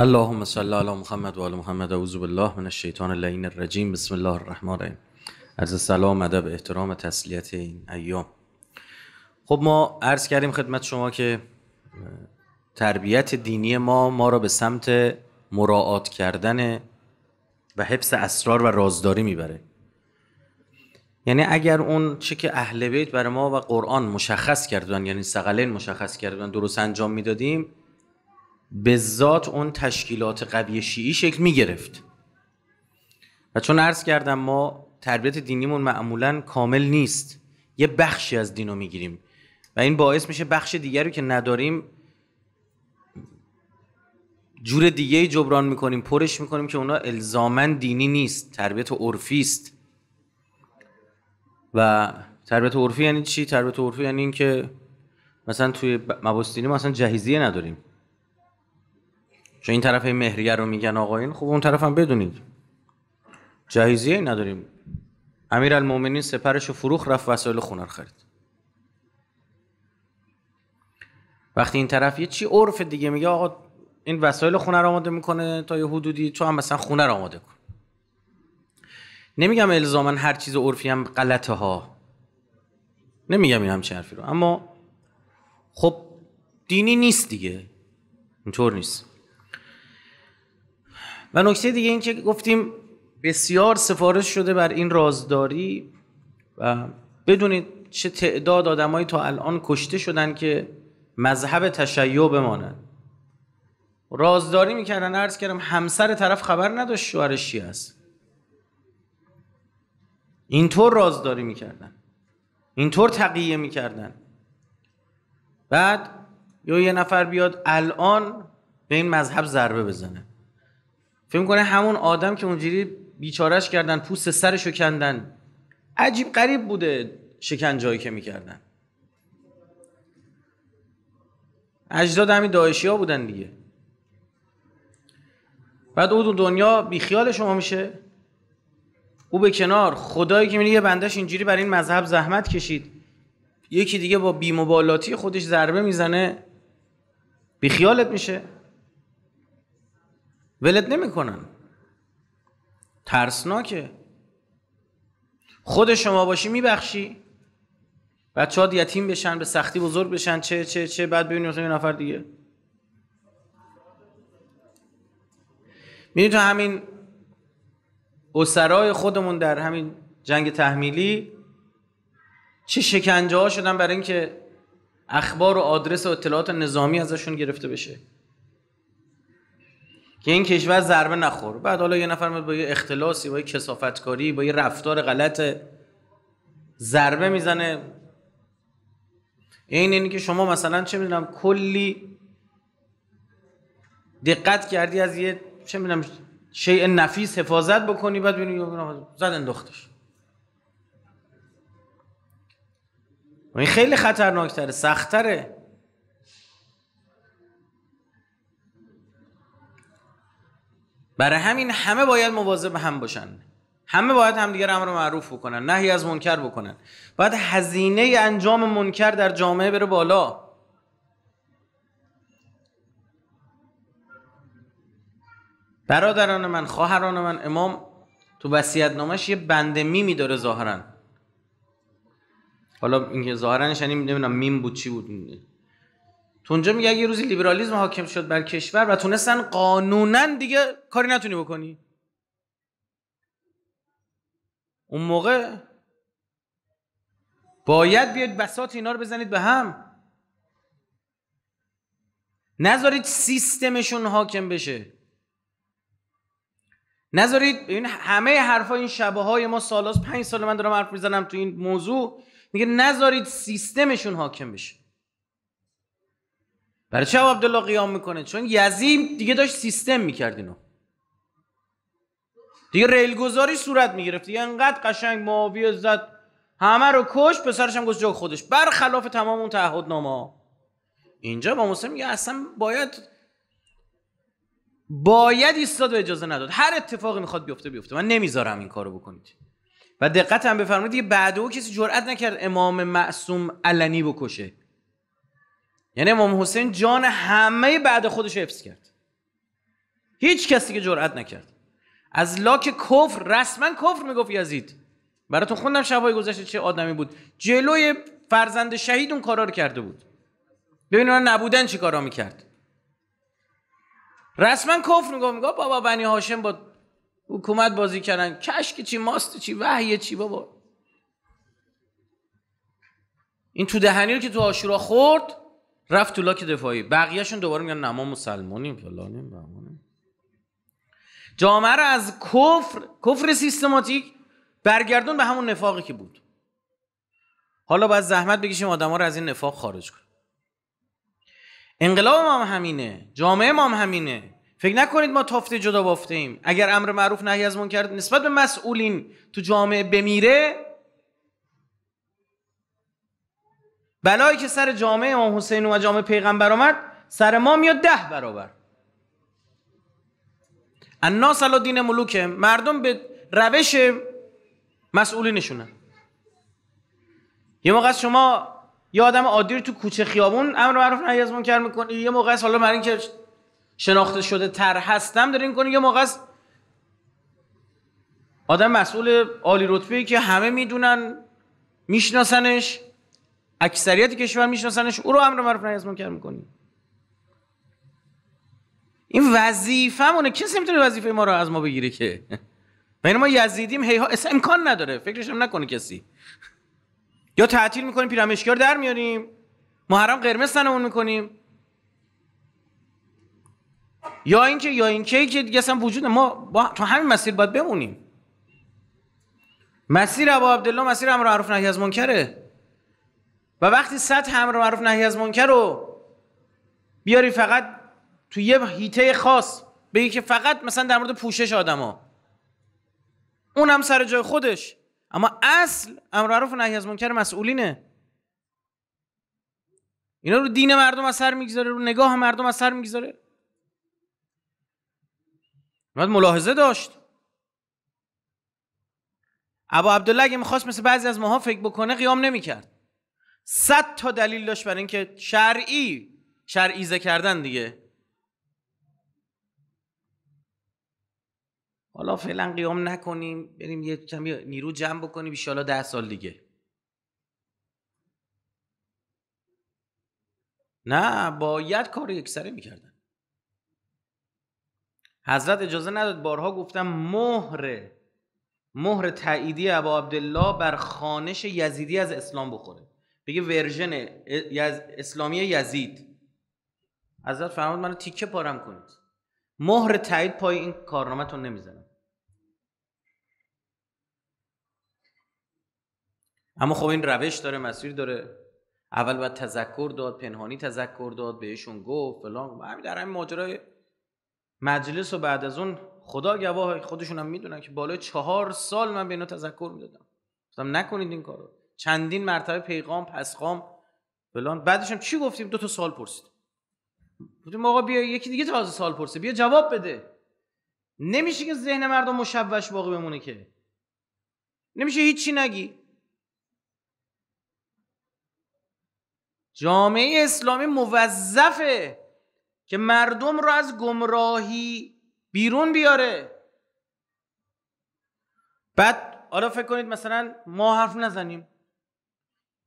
اللهم صل علی محمد و آل محمد اعوذ بالله من الشیطان اللعین الرجیم بسم الله الرحمن الرحیم از سلام ادب احترام تسلیت این ایام خب ما عرض کردیم خدمت شما که تربیت دینی ما ما را به سمت مراعات کردن و حفظ اسرار و رازداری میبره یعنی اگر اون چه که اهل بیت برای ما و قرآن مشخص کردن یعنی سقلین مشخص کردن درست انجام میدادیم به ذات اون تشکیلات قوی شیعی شکل می گرفت و چون عرض کردم ما تربیت دینیمون معمولا کامل نیست یه بخشی از دین رو میگیریم و این باعث میشه بخش دیگری که نداریم جور دیگه ای جبران میکنیم پرش میکنیم که اونا الزامن دینی نیست تربیت عرفی است و تربیت عرفی یعنی چی تربیت عرفی یعنی اینکه مثلا توی مباحث دینی ما اصلا جهیزیه نداریم چون این طرف مهریه رو میگن آقاین خب اون طرف هم بدونید جهیزیه نداریم امیر المومنین سپرش و فروخ رفت وسایل خونه رو خرید وقتی این طرف یه چی عرف دیگه میگه آقا این وسایل خونه رو آماده میکنه تا یه حدودی تو هم مثلا خونه رو آماده کن نمیگم الزاما هر چیز عرفی هم غلطه ها نمیگم این همچین حرفی رو اما خب دینی نیست دیگه اینطور نیست و نکته دیگه این که گفتیم بسیار سفارش شده بر این رازداری و بدونید چه تعداد آدمایی تا الان کشته شدن که مذهب تشیع بمانند رازداری میکردن عرض کردم همسر طرف خبر نداشت شوهرش چی است اینطور رازداری میکردن اینطور تقیه میکردن بعد یا یه نفر بیاد الان به این مذهب ضربه بزنه فکر کنه همون آدم که اونجوری بیچارش کردن پوست سرشو کندن عجیب قریب بوده شکنجایی که میکردن اجداد همین دایشی ها بودن دیگه بعد اون دنیا بیخیال شما میشه او به کنار خدایی که میگه بندش اینجوری بر این مذهب زحمت کشید یکی دیگه با بیمبالاتی خودش ضربه میزنه بیخیالت میشه ولت نمیکنن ترسناکه خود شما باشی میبخشی بچه ها یتیم بشن به سختی بزرگ بشن چه چه چه بعد ببینید مثلا نفر دیگه میری تو همین اسرای خودمون در همین جنگ تحمیلی چه شکنجه ها شدن برای اینکه اخبار و آدرس و اطلاعات نظامی ازشون گرفته بشه که این کشور ضربه نخور بعد حالا یه نفر با یه اختلاسی با یه کسافتکاری با یه رفتار غلط ضربه میزنه این اینی که شما مثلا چه میدونم کلی دقت کردی از یه چه میدونم شیء نفیس حفاظت بکنی بعد ببینی زد انداختش این خیلی خطرناکتره سختره برای همین همه باید مواظب هم باشن همه باید همدیگه رو امر معروف بکنن نهی از منکر بکنن باید هزینه انجام منکر در جامعه بره بالا برادران من خواهران من امام تو وصیت نامش یه بند میمی داره ظاهرا حالا اینکه ظاهرا یعنی نمیدونم میم بود چی بود تو اونجا میگه یه روزی لیبرالیزم حاکم شد بر کشور و تونستن قانونا دیگه کاری نتونی بکنی اون موقع باید بیاید بسات اینا رو بزنید به هم نذارید سیستمشون حاکم بشه نذارید این همه حرفا این شبه های ما سالاس پنج سال من دارم حرف میزنم تو این موضوع میگه نذارید سیستمشون حاکم بشه برای چه عبدالله قیام میکنه چون یزیم دیگه داشت سیستم میکرد اینو دیگه ریل گذاری صورت میگرفت دیگه انقدر قشنگ معاویه زد همه رو کش پسرش هم گفت جا خودش برخلاف تمام اون تعهد اینجا با موسی میگه اصلا باید باید ایستاد و اجازه نداد هر اتفاقی میخواد بیفته بیفته من نمیذارم این کارو بکنید و دقت هم بفرمایید دیگه بعد او کسی جرئت نکرد امام معصوم علنی بکشه یعنی امام حسین جان همه بعد خودش حفظ کرد هیچ کسی که جرأت نکرد از لاک کفر رسما کفر میگفت یزید براتون خوندم شبای گذشته چه آدمی بود جلوی فرزند شهید اون کارا رو کرده بود ببین نبودن چی کارا میکرد رسما کفر میگفت میگفت بابا بنی هاشم با حکومت بازی کردن کشک چی ماست چی وحی چی بابا این تو دهنی رو که تو آشورا خورد رفت تو لاک دفاعی بقیهشون دوباره میگن نما مسلمانیم فلانیم بهمانیم جامعه رو از کفر کفر سیستماتیک برگردون به همون نفاقی که بود حالا باید زحمت بکشیم ها رو از این نفاق خارج کنیم. انقلاب ما هم همینه جامعه ما هم همینه فکر نکنید ما تافته جدا بافته ایم اگر امر معروف نهی از منکر نسبت به مسئولین تو جامعه بمیره بلایی که سر جامعه امام حسین و جامعه پیغمبر آمد سر ما میاد ده برابر الناس علی دین ملوکه مردم به روش مسئولی نشونه. یه موقع شما یه آدم عادی رو تو کوچه خیابون امر معروف نهی از میکنی یه موقع حالا من اینکه شناخته شده تر هستم دارین کنی یه موقع آدم مسئول عالی رتبه که همه میدونن میشناسنش اکثریت کشور میشناسنش او رو امر معروف نهی از منکر میکنیم این مونه کسی میتونه وظیفه ما رو از ما بگیره که من یعنی ما یزیدیم هی ها امکان نداره فکرش هم نکنه کسی یا تعطیل میکنیم پیرامشکار در میاریم محرم قرمز تنمون میکنیم یا اینکه یا اینکه که دیگه اصلا وجود ما با تو همین مسیر باید بمونیم مسیر ابو عبدالله مسیر امر معروف نهی از منکره و وقتی سطح امر معروف نهی از منکر رو بیاری فقط تو یه هیته خاص بگی که فقط مثلا در مورد پوشش اون هم سر جای خودش اما اصل امر معروف نهی از منکر مسئولینه اینا رو دین مردم اثر میگذاره رو نگاه مردم اثر میگذاره باید ملاحظه داشت ابا عبدالله اگه میخواست مثل بعضی از ماها فکر بکنه قیام نمیکرد صد تا دلیل داشت برای اینکه شرعی شرعیزه کردن دیگه حالا فعلا قیام نکنیم بریم یه کمی نیرو جمع بکنیم ان ده سال دیگه نه باید کار سره میکردن حضرت اجازه نداد بارها گفتم مهر مهر تاییدی ابا عبدالله بر خانش یزیدی از اسلام بخوره بگه ورژن اسلامی یزید از فرمود منو تیکه پارم کنید مهر تایید پای این تو نمیزنم اما خب این روش داره مسیر داره اول باید تذکر داد پنهانی تذکر داد بهشون گفت فلان همین در این ماجرای مجلس و بعد از اون خدا گواه خودشون هم میدونن که بالای چهار سال من به اینا تذکر میدادم گفتم نکنید این کارو چندین مرتبه پیغام پسخام فلان بعدش هم چی گفتیم دو تا سال پرسید گفتیم آقا بیا یکی دیگه تازه سال پرسه بیا جواب بده نمیشه که ذهن مردم مشوش باقی بمونه که نمیشه هیچی نگی جامعه اسلامی موظفه که مردم رو از گمراهی بیرون بیاره بعد حالا فکر کنید مثلا ما حرف نزنیم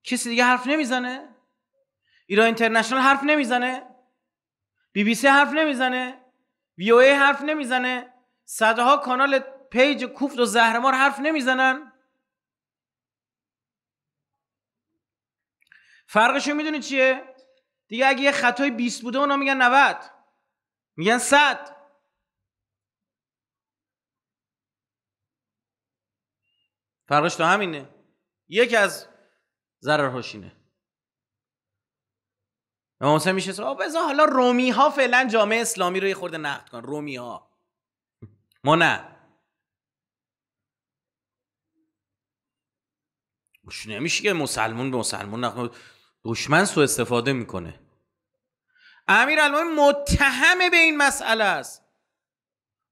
کسی دیگه حرف نمیزنه ایران اینترنشنال حرف نمیزنه بی بی سی حرف نمیزنه وی او ای حرف نمیزنه صدها کانال پیج کوفت و زهرمار حرف نمیزنن فرقشون میدونی چیه دیگه اگه یه خطای 20 بوده اونا میگن 90 میگن صد فرقش تو همینه یکی از ضرر هاشینه اما حسین میشه حالا رومی ها فعلا جامعه اسلامی رو یه خورده نقد کن رومی ها ما نه نمیشه که مسلمون به مسلمون نقد دشمن سو استفاده میکنه امیر متهم به این مسئله است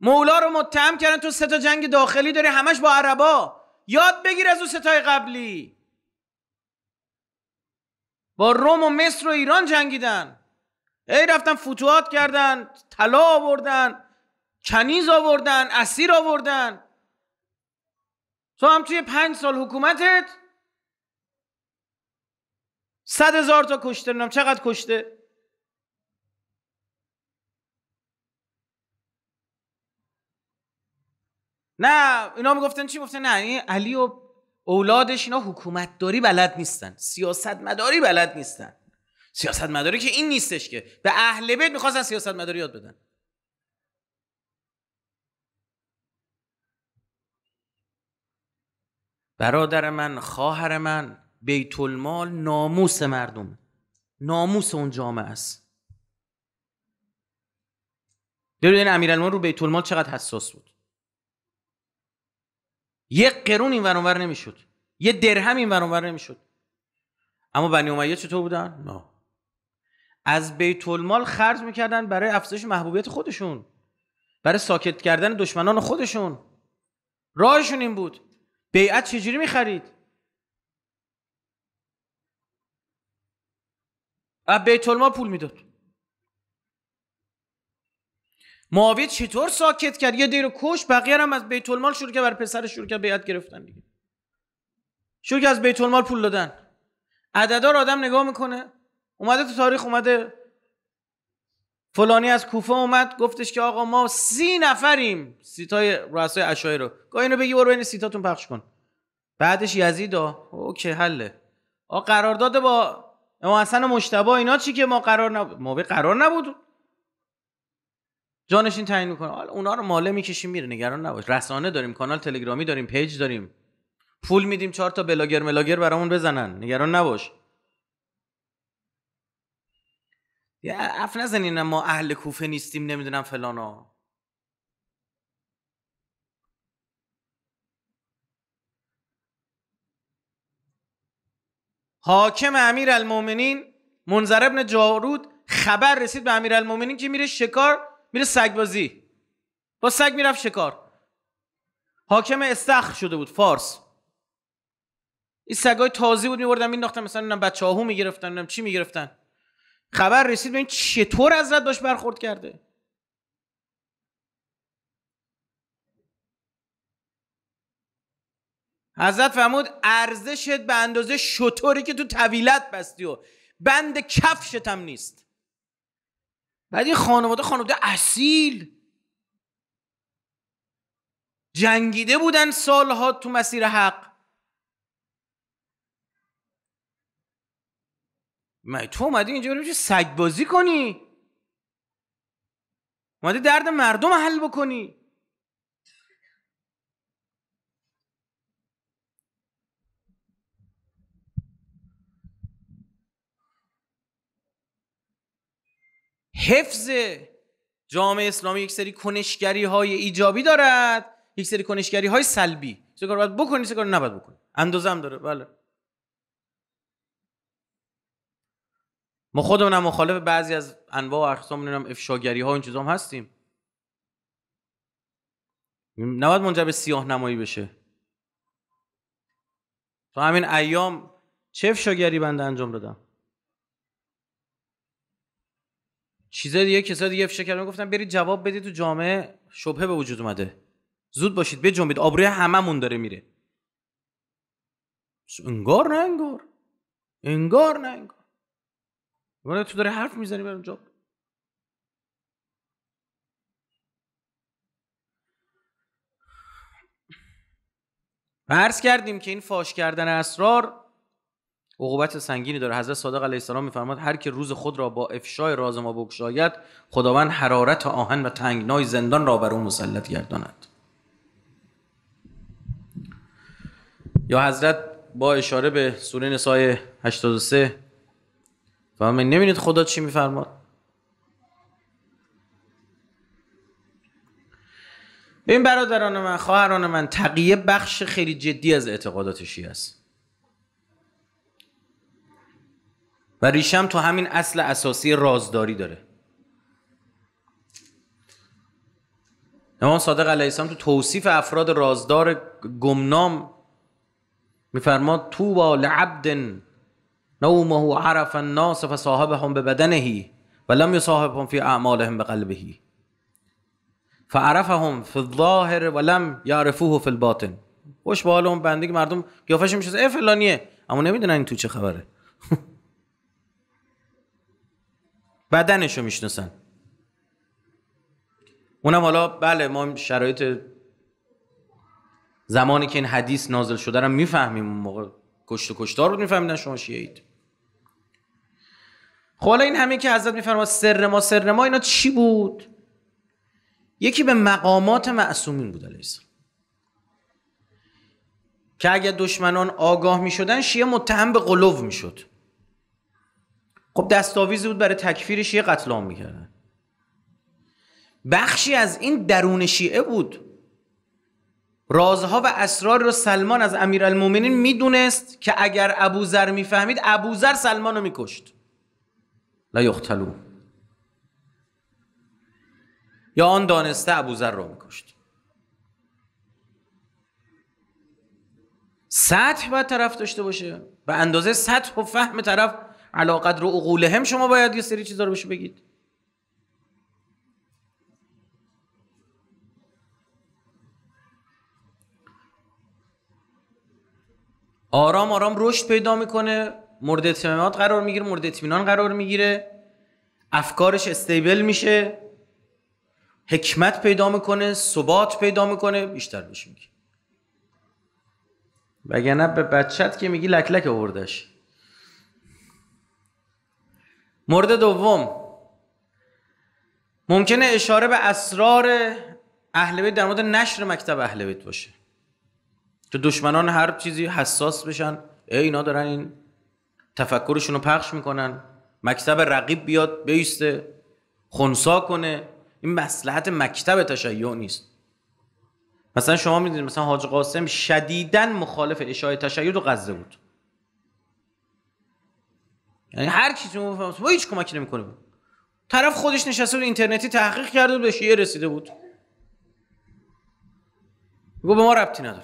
مولا رو متهم کردن تو سه تا جنگ داخلی داری همش با عربا یاد بگیر از اون ستای قبلی با روم و مصر و ایران جنگیدن ای رفتن فتوحات کردن طلا آوردن کنیز آوردن اسیر آوردن تو هم توی پنج سال حکومتت صد هزار تا کشته نم چقدر کشته نه اینا میگفتن چی گفتن نه این علی و اولادش اینا حکومت داری بلد نیستن سیاست مداری بلد نیستن سیاست مداری که این نیستش که به اهل بیت میخواستن سیاست مداری یاد بدن برادر من خواهر من بیت المال ناموس مردم ناموس اون جامعه است ببینید امیرالمؤمنین رو بیت المال چقدر حساس بود یه قرون این ورانور نمیشد یه درهم این ورانور نمیشد اما بنی امیه چطور بودن؟ نه از بیت المال خرج میکردن برای افزایش محبوبیت خودشون برای ساکت کردن دشمنان خودشون راهشون این بود بیعت چجوری میخرید بیت المال پول میداد معاویه چطور ساکت کرد یه دیر کش بقیه هم از بیت المال شروع کرد بر پسر شروع کرد بیعت گرفتن دیگه شروع از بیت المال پول دادن عددا آدم نگاه میکنه اومده تو تاریخ اومده فلانی از کوفه اومد گفتش که آقا ما سی نفریم سیتای رؤسای اشاعره رو گاه اینو بگی برو بین سیتاتون پخش کن بعدش یزیدا. اوکی حله آقا قرارداد با امام حسن مشتبه اینا چی که ما قرار نبود ما به قرار نبود جانشین تعیین میکنه حالا اونا رو ماله میکشیم میره نگران نباش رسانه داریم کانال تلگرامی داریم پیج داریم پول میدیم چهار تا بلاگر ملاگر برامون بزنن نگران نباش یا اف نزنین ما اهل کوفه نیستیم نمیدونم فلانا حاکم امیر المومنین منظر ابن جارود خبر رسید به امیر المومنین که میره شکار میره بازی با سگ میرفت شکار حاکم استخر شده بود فارس این سگای تازی بود میبردن مینداختن مثلا اینم بچه هاهو میگرفتن اینم چی میگرفتن خبر رسید به این چطور حضرت داشت برخورد کرده حضرت فرمود ارزشت به اندازه شطوری که تو طویلت بستی و بند کفشت هم نیست بعد این خانواده خانواده اصیل جنگیده بودن سالها تو مسیر حق مای تو اومدی اینجا سگ بازی کنی اومدی درد مردم حل بکنی حفظ جامعه اسلامی یک سری کنشگری های ایجابی دارد یک سری کنشگری های سلبی چه کار باید بکنی چه کار نباید بکنی اندازه داره بله ما خودمونم مخالف بعضی از انواع و اقسام نمیدونم افشاگری ها این چیزام هستیم نباید منجر به سیاه نمایی بشه تو همین ایام چه افشاگری بنده انجام دادم چیزا دیگه کسا دیگه افشا کردن گفتن برید جواب بدید تو جامعه شبهه به وجود اومده زود باشید بجنبید آبروی هممون داره میره انگار نه انگار انگار نه انگار برای تو داره حرف میزنی بر جواب عرض کردیم که این فاش کردن اسرار عقوبت سنگینی داره حضرت صادق علیه السلام میفرماد هر که روز خود را با افشای راز ما بگشاید خداوند حرارت آهن و تنگنای زندان را بر او مسلط گرداند یا حضرت با اشاره به سوره نسای 83 فهم نمیدید خدا چی میفرماد این برادران من خواهران من تقیه بخش خیلی جدی از اعتقادات شیعه است و ریشم تو همین اصل اساسی رازداری داره امام صادق علیه السلام تو توصیف افراد رازدار گمنام میفرماد تو با لعبد نومه عرف الناس فصاحبهم به بدنهی و لم یصاحبهم فی اعمالهم به قلبهی فعرفهم فی الظاهر و لم یعرفوه فی الباطن خوش حال اون بنده که مردم قیافش میشه ای فلانیه اما نمیدونن این تو چه خبره بدنش رو میشناسن اونم حالا بله ما شرایط زمانی که این حدیث نازل شده رو میفهمیم اون موقع کشت و کشتار بود میفهمیدن شما اید خب حالا این همه که حضرت میفرما سر ما سر ما اینا چی بود یکی به مقامات معصومین بود علیه که اگر دشمنان آگاه میشدن شیعه متهم به قلوب میشد خب دستاویزی بود برای تکفیر شیعه قتل عام میکردن بخشی از این درون شیعه بود رازها و اسرار رو سلمان از امیرالمومنین میدونست که اگر ابوذر میفهمید ابوذر سلمان رو میکشت لا یختلو یا آن دانسته ابوذر رو میکشت سطح باید طرف داشته باشه به اندازه سطح و فهم طرف رو قدر هم شما باید یه سری چیزا رو بهش بگید آرام آرام رشد پیدا میکنه مورد اطمینان قرار میگیره مورد اطمینان قرار میگیره افکارش استیبل میشه حکمت پیدا میکنه ثبات پیدا میکنه بیشتر بشه میگی وگرنه به بچت که میگی لک لک مورد دوم ممکنه اشاره به اسرار اهل بیت در مورد نشر مکتب اهل بیت باشه که دشمنان هر چیزی حساس بشن ای اینا دارن این تفکرشون رو پخش میکنن مکتب رقیب بیاد بیسته خونسا کنه این مسلحت مکتب تشیع نیست مثلا شما میدونید مثلا حاج قاسم شدیدن مخالف اشاره تشیع و غزه بود یعنی هر کی ما هیچ کمکی نمیکنیم طرف خودش نشسته بود اینترنتی تحقیق کرده بود به شیعه رسیده بود گفت به ما ربطی نداره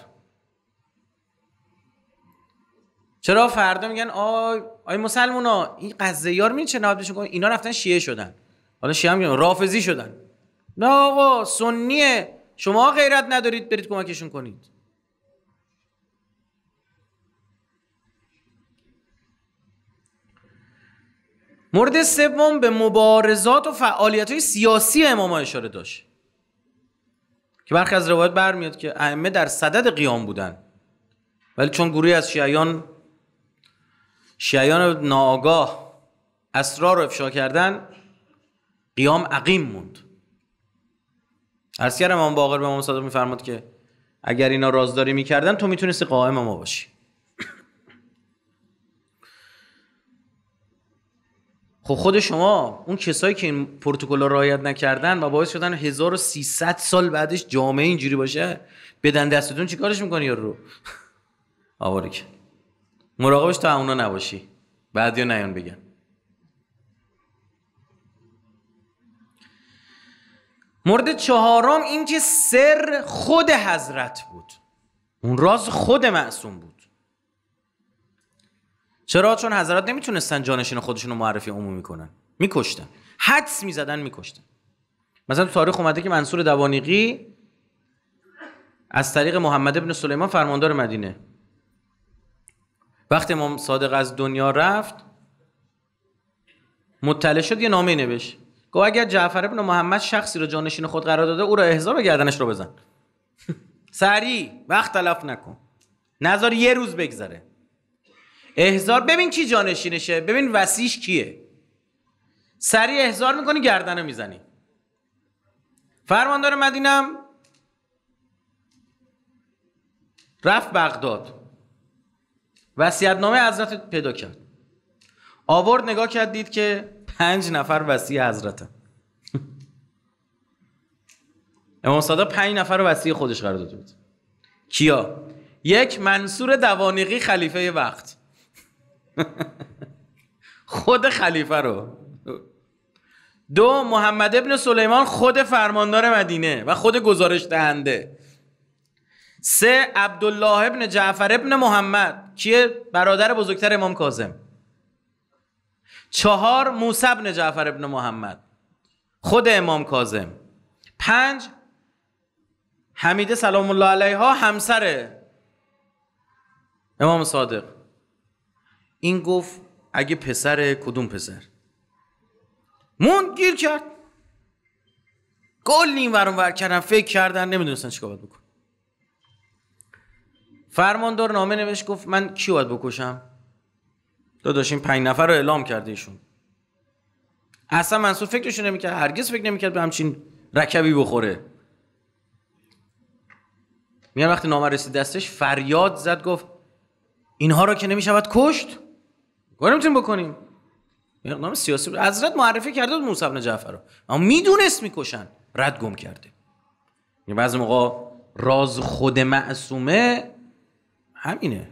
چرا فردا میگن آی آی مسلمونا این یار می چه نوبتشون کن اینا رفتن شیعه شدن حالا شیعه میگن رافضی شدن نه آقا سنیه شما غیرت ندارید برید کمکشون کنید مورد سوم به مبارزات و فعالیت های سیاسی ها اشاره داشت که برخی از روایت برمیاد که ائمه در صدد قیام بودن ولی چون گروهی از شیعیان شیعیان ناآگاه اسرار رو افشا کردن قیام عقیم موند ارسیار امام باقر به امام صادق میفرماد که اگر اینا رازداری میکردن تو میتونستی قائم ما باشی خب خود شما اون کسایی که این پروتکل رو رعایت نکردن و باعث شدن 1300 سال بعدش جامعه اینجوری باشه بدن دستتون چیکارش میکنی یارو رو آوارک مراقبش تا اونا نباشی بعد یا نیان بگن مورد چهارم این که سر خود حضرت بود اون راز خود معصوم بود چرا چون حضرات نمیتونستن جانشین خودشون رو معرفی عمومی کنن میکشتن حدس میزدن میکشتن مثلا تو تاریخ اومده که منصور دوانیقی از طریق محمد ابن سلیمان فرماندار مدینه وقتی امام صادق از دنیا رفت مطلع شد یه نامه نوشت گفت اگر جعفر ابن محمد شخصی رو جانشین خود قرار داده او را احضار و گردنش رو بزن سریع وقت تلف نکن نظر یه روز بگذره احزار ببین کی جانشینشه ببین وسیش کیه سریع احزار میکنی گردنه میزنی فرماندار مدینم رفت بغداد وسیعتنامه حضرت پیدا کرد آورد نگاه کرد دید که پنج نفر وسیع حضرت امام صادق پنج نفر وسیع خودش قرار داده بود کیا یک منصور دوانیقی خلیفه وقت خود خلیفه رو دو محمد ابن سلیمان خود فرماندار مدینه و خود گزارش دهنده سه عبدالله ابن جعفر ابن محمد کیه برادر بزرگتر امام کاظم چهار موسی ابن جعفر ابن محمد خود امام کاظم پنج حمیده سلام الله علیه ها همسر امام صادق این گفت اگه پسر کدوم پسر مون گیر کرد گل نیم ورون ور کردن فکر کردن نمیدونستن چیکار باید بکن فرماندار نامه نوشت گفت من کی باید بکشم داداش این پنج نفر رو اعلام کرده ایشون اصلا منصور فکرشون نمیکرد هرگز فکر نمیکرد به همچین رکبی بخوره میان وقتی نامه رسید دستش فریاد زد گفت اینها را که نمیشود کشت کاری نمیتونیم بکنیم اقدام سیاسی بود حضرت معرفی کرده بود موسی بن جعفر رو اما میدونست میکشن رد گم کرده یه بعضی موقع راز خود معصومه همینه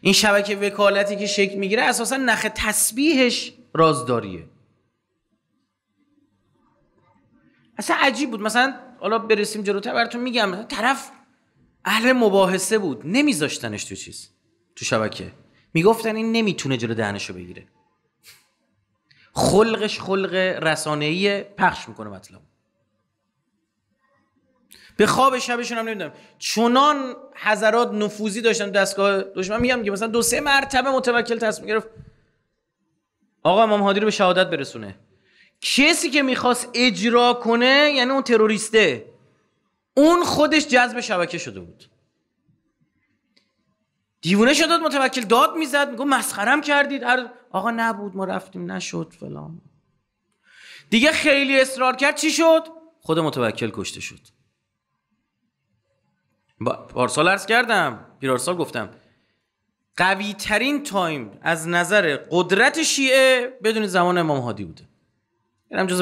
این شبکه وکالتی که شکل میگیره اساسا نخ تسبیحش رازداریه اصلا عجیب بود مثلا حالا برسیم جلوتر براتون میگم طرف اهل مباحثه بود نمیذاشتنش تو چیز تو شبکه میگفتن این نمیتونه جلو دهنشو بگیره خلقش خلق رسانه‌ای پخش میکنه مطلب به خواب شبشون هم نمیدونم چنان حضرات نفوذی داشتن دستگاه دشمن میگم که مثلا دو سه مرتبه متوکل تصمیم گرفت آقا امام هادی رو به شهادت برسونه کسی که میخواست اجرا کنه یعنی اون تروریسته اون خودش جذب شبکه شده بود دیوونه داد متوکل داد میزد میگو مسخرم کردید هر آقا نبود ما رفتیم نشد فلان دیگه خیلی اصرار کرد چی شد خود متوکل کشته شد با... پارسال عرض کردم پیرارسال گفتم قوی ترین تایم از نظر قدرت شیعه بدون زمان امام هادی بوده این هم جز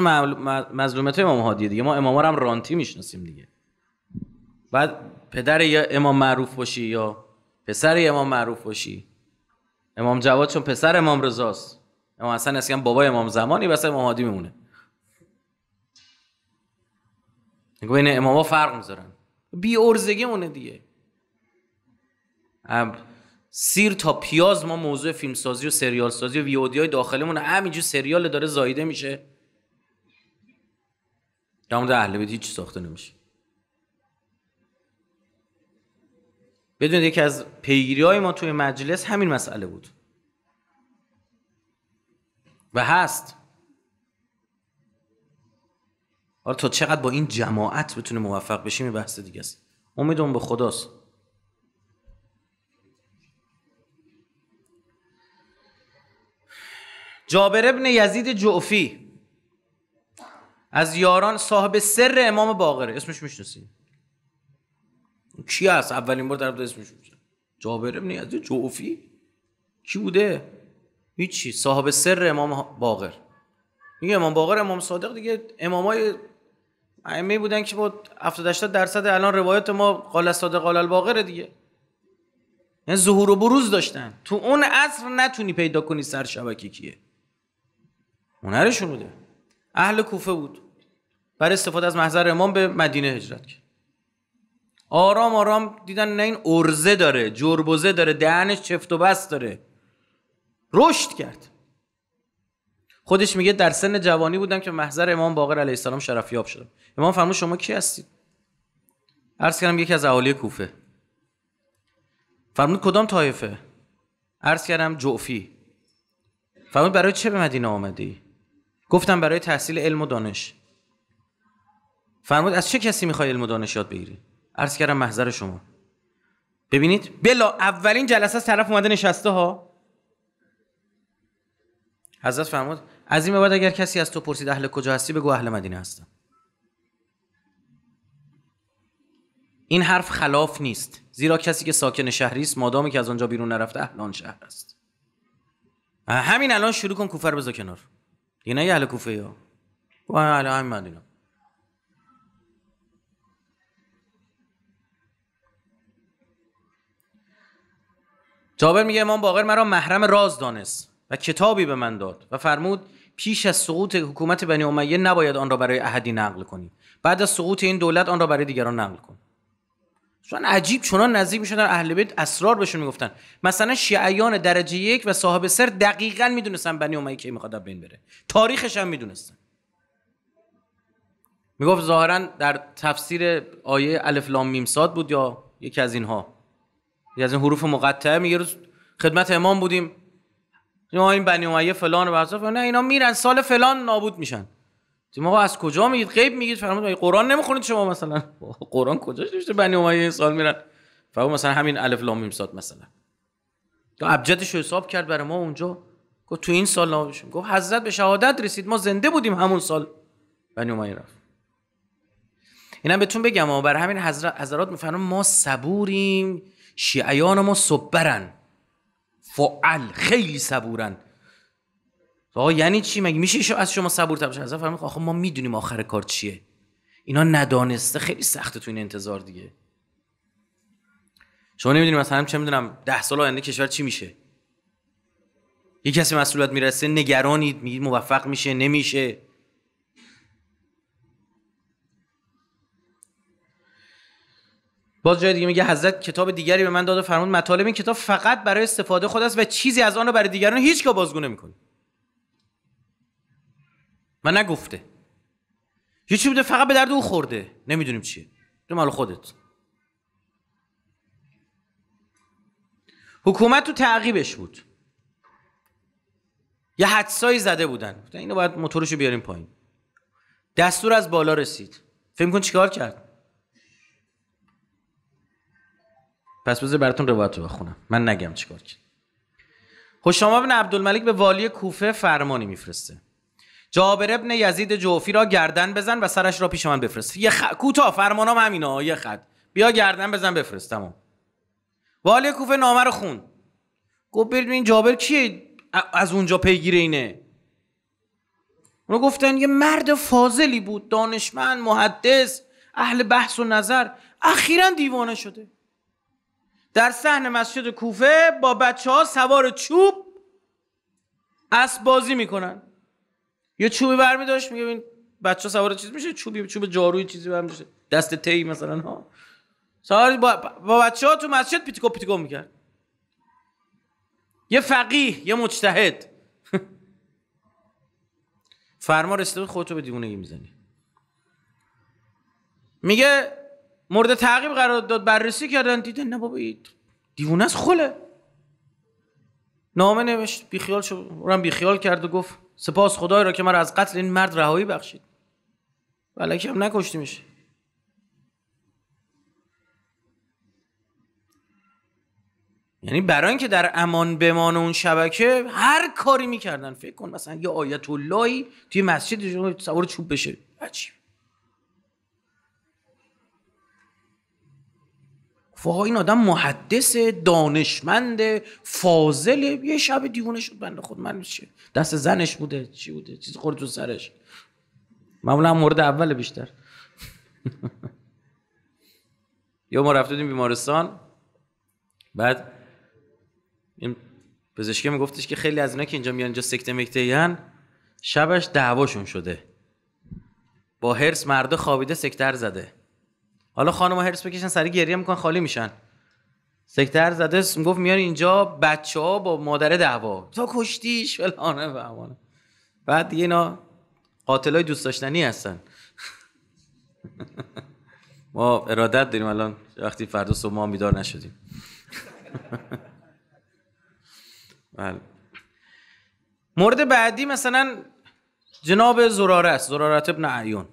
مظلومت امام هادیه دیگه ما امام هم رانتی میشناسیم دیگه بعد پدر یا امام معروف باشی یا پسر امام معروف باشی امام جواد چون پسر امام رضاست امام حسن اصلا بابای امام زمانی بس امام حادی میمونه نگو امام اماما فرق میذارن بی ارزگی مونه دیگه سیر تا پیاز ما موضوع فیلمسازی و سریال سازی و ویودی های مونه همینجور سریال داره زایده میشه در مورد اهل بیت ساخته نمیشه بدونید یکی از پیگیری های ما توی مجلس همین مسئله بود و هست آره تا چقدر با این جماعت بتونه موفق بشیم این بحث دیگه است امیدون به خداست جابر ابن یزید جعفی از یاران صاحب سر امام باقره اسمش میشناسید کی هست اولین بار طرف اسمش میشه جابر ابن یزید جوفی کی بوده هیچی صاحب سر امام باقر میگه امام باقر امام صادق دیگه امامای ائمه بودن که با 70 80 درصد الان روایت ما قال صادق قال الباقر دیگه یعنی ظهور و بروز داشتن تو اون عصر نتونی پیدا کنی سر شبکه کیه هنرشون بوده اهل کوفه بود برای استفاده از محضر امام به مدینه هجرت کرد آرام آرام دیدن نه این ارزه داره جربوزه داره دهنش چفت و بست داره رشد کرد خودش میگه در سن جوانی بودم که محضر امام باقر علیه السلام شرفیاب شدم امام فرمود شما کی هستید عرض کردم یکی از اهالی کوفه فرمود کدام طایفه عرض کردم جعفی فرمود برای چه به مدینه آمدی گفتم برای تحصیل علم و دانش فرمود از چه کسی میخوای علم و دانش یاد بگیری عرض کردم محضر شما ببینید بلا اولین جلسه از طرف اومده نشسته ها حضرت فرمود از این بعد اگر کسی از تو پرسید اهل کجا هستی بگو اهل مدینه هستم این حرف خلاف نیست زیرا کسی که ساکن شهری است مادامی که از آنجا بیرون نرفته اهل آن شهر است همین الان شروع کن کوفر رو بذار کنار دیگه نه اهل کوفه یا اهل همین مدینه جابر میگه امام باقر مرا محرم راز دانست و کتابی به من داد و فرمود پیش از سقوط حکومت بنی امیه نباید آن را برای احدی نقل کنی بعد از سقوط این دولت آن را برای دیگران نقل کن چون عجیب چنان نزدیک میشدن اهل بیت اسرار بهشون میگفتن مثلا شیعیان درجه یک و صاحب سر دقیقا میدونستن بنی امیه کی میخواد بین بره تاریخش هم میدونستن میگفت ظاهرا در تفسیر آیه الف لام میم بود یا یکی از اینها یعنی از این حروف مقطعه میگه روز خدمت امام بودیم ما این بنی امیه فلان و حذف نه اینا میرن سال فلان نابود میشن ما از کجا میگید غیب میگید فرمود قرآن نمیخونید شما مثلا قرآن کجاش نوشته بنی امیه این سال میرن فرمود مثلا همین الف لام میم صاد مثلا تو ابجدش حساب کرد برای ما اونجا گفت تو این سال نابود میشن گفت حضرت به شهادت رسید ما زنده بودیم همون سال بنی امیه رفت اینا بهتون بگم بر همین حضرت حضرات ما صبوریم شیعیان ما صبرن فعل خیلی صبورن آقا یعنی چی مگه میشه از شما صبور تر باشه از آخه ما میدونیم آخر کار چیه اینا ندانسته خیلی سخته تو این انتظار دیگه شما نمیدونیم مثلا چه میدونم ده سال آینده کشور چی میشه یه کسی مسئولیت میرسه نگرانید میگید موفق میشه نمیشه باز جای دیگه میگه حضرت کتاب دیگری به من داد و فرمود مطالب این کتاب فقط برای استفاده خود و چیزی از آن رو برای دیگران هیچگاه بازگو نمیکنه و نگفته یه چی بوده فقط به درد او خورده نمیدونیم چیه تو مال خودت حکومت تو تعقیبش بود یه حدسایی زده بودن اینو باید موتورشو بیاریم پایین دستور از بالا رسید فکر کن چیکار کرد پس بذار براتون روایت رو بخونم من نگم چیکار کرد هشام خب بن عبدالملک به والی کوفه فرمانی میفرسته جابر ابن یزید جوفی را گردن بزن و سرش را پیش من بفرست یه خ... کوتاه فرمانام همینا یه خط بیا گردن بزن بفرست تمام والی کوفه نامه رو خون گفت برید این جابر کیه از اونجا پیگیر اینه اونو گفتن یه مرد فاضلی بود دانشمند محدث اهل بحث و نظر اخیرا دیوانه شده در صحن مسجد کوفه با بچه ها سوار چوب اسب بازی میکنن یه چوبی برمی داشت میگه این بچه سوار چیز میشه چوبی چوب جاروی چیزی برمی دست تی مثلا ها سوار با, با بچه ها تو مسجد پیتیکو پیتیکو میکرد یه فقیه یه مجتهد فرما رسیده خودتو به دیوونگی میزنی میگه مورد تعقیب قرار داد بررسی کردن دیدن نه بابا دیوونه از خله نامه نوشت بیخیال شد اونم بیخیال کرد و گفت سپاس خدای را که مرا از قتل این مرد رهایی بخشید بلکه هم میشه یعنی برای اینکه در امان بمان اون شبکه هر کاری میکردن فکر کن مثلا یه آیت اللهی توی مسجد سوار چوب بشه عجیب واقعا این آدم محدث دانشمند فاضل یه شب دیوونه شد بنده خود من چه دست زنش بوده چی بوده چیزی خورد تو سرش معمولا مورد اول بیشتر یا ما رفته بیمارستان بعد این پزشکی میگفتش که خیلی از اینا که اینجا میان اینجا سکته مکته شبش دعواشون شده با هرس مرده خوابیده سکتر زده حالا خانم هرس بکشن سری گریه میکنن خالی میشن سکتر زده گفت میان اینجا بچه ها با مادر دعوا تا کشتیش فلانه بعد دیگه اینا های دوست داشتنی هستن ما ارادت داریم الان وقتی فردا صبح ما بیدار نشدیم بله. مورد بعدی مثلا جناب زراره است زرارت ابن عیون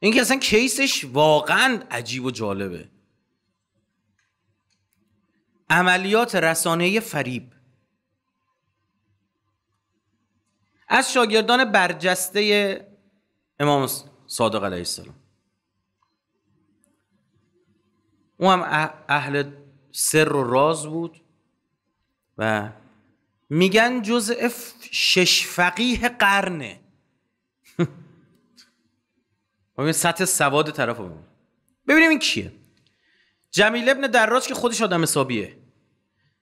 این که اصلا کیسش واقعا عجیب و جالبه عملیات رسانه فریب از شاگردان برجسته امام صادق علیه السلام او هم اهل سر و راز بود و میگن جزء شش فقیه قرنه ببین سطح سواد طرف رو ببینیم این کیه جمیل ابن دراج که خودش آدم حسابیه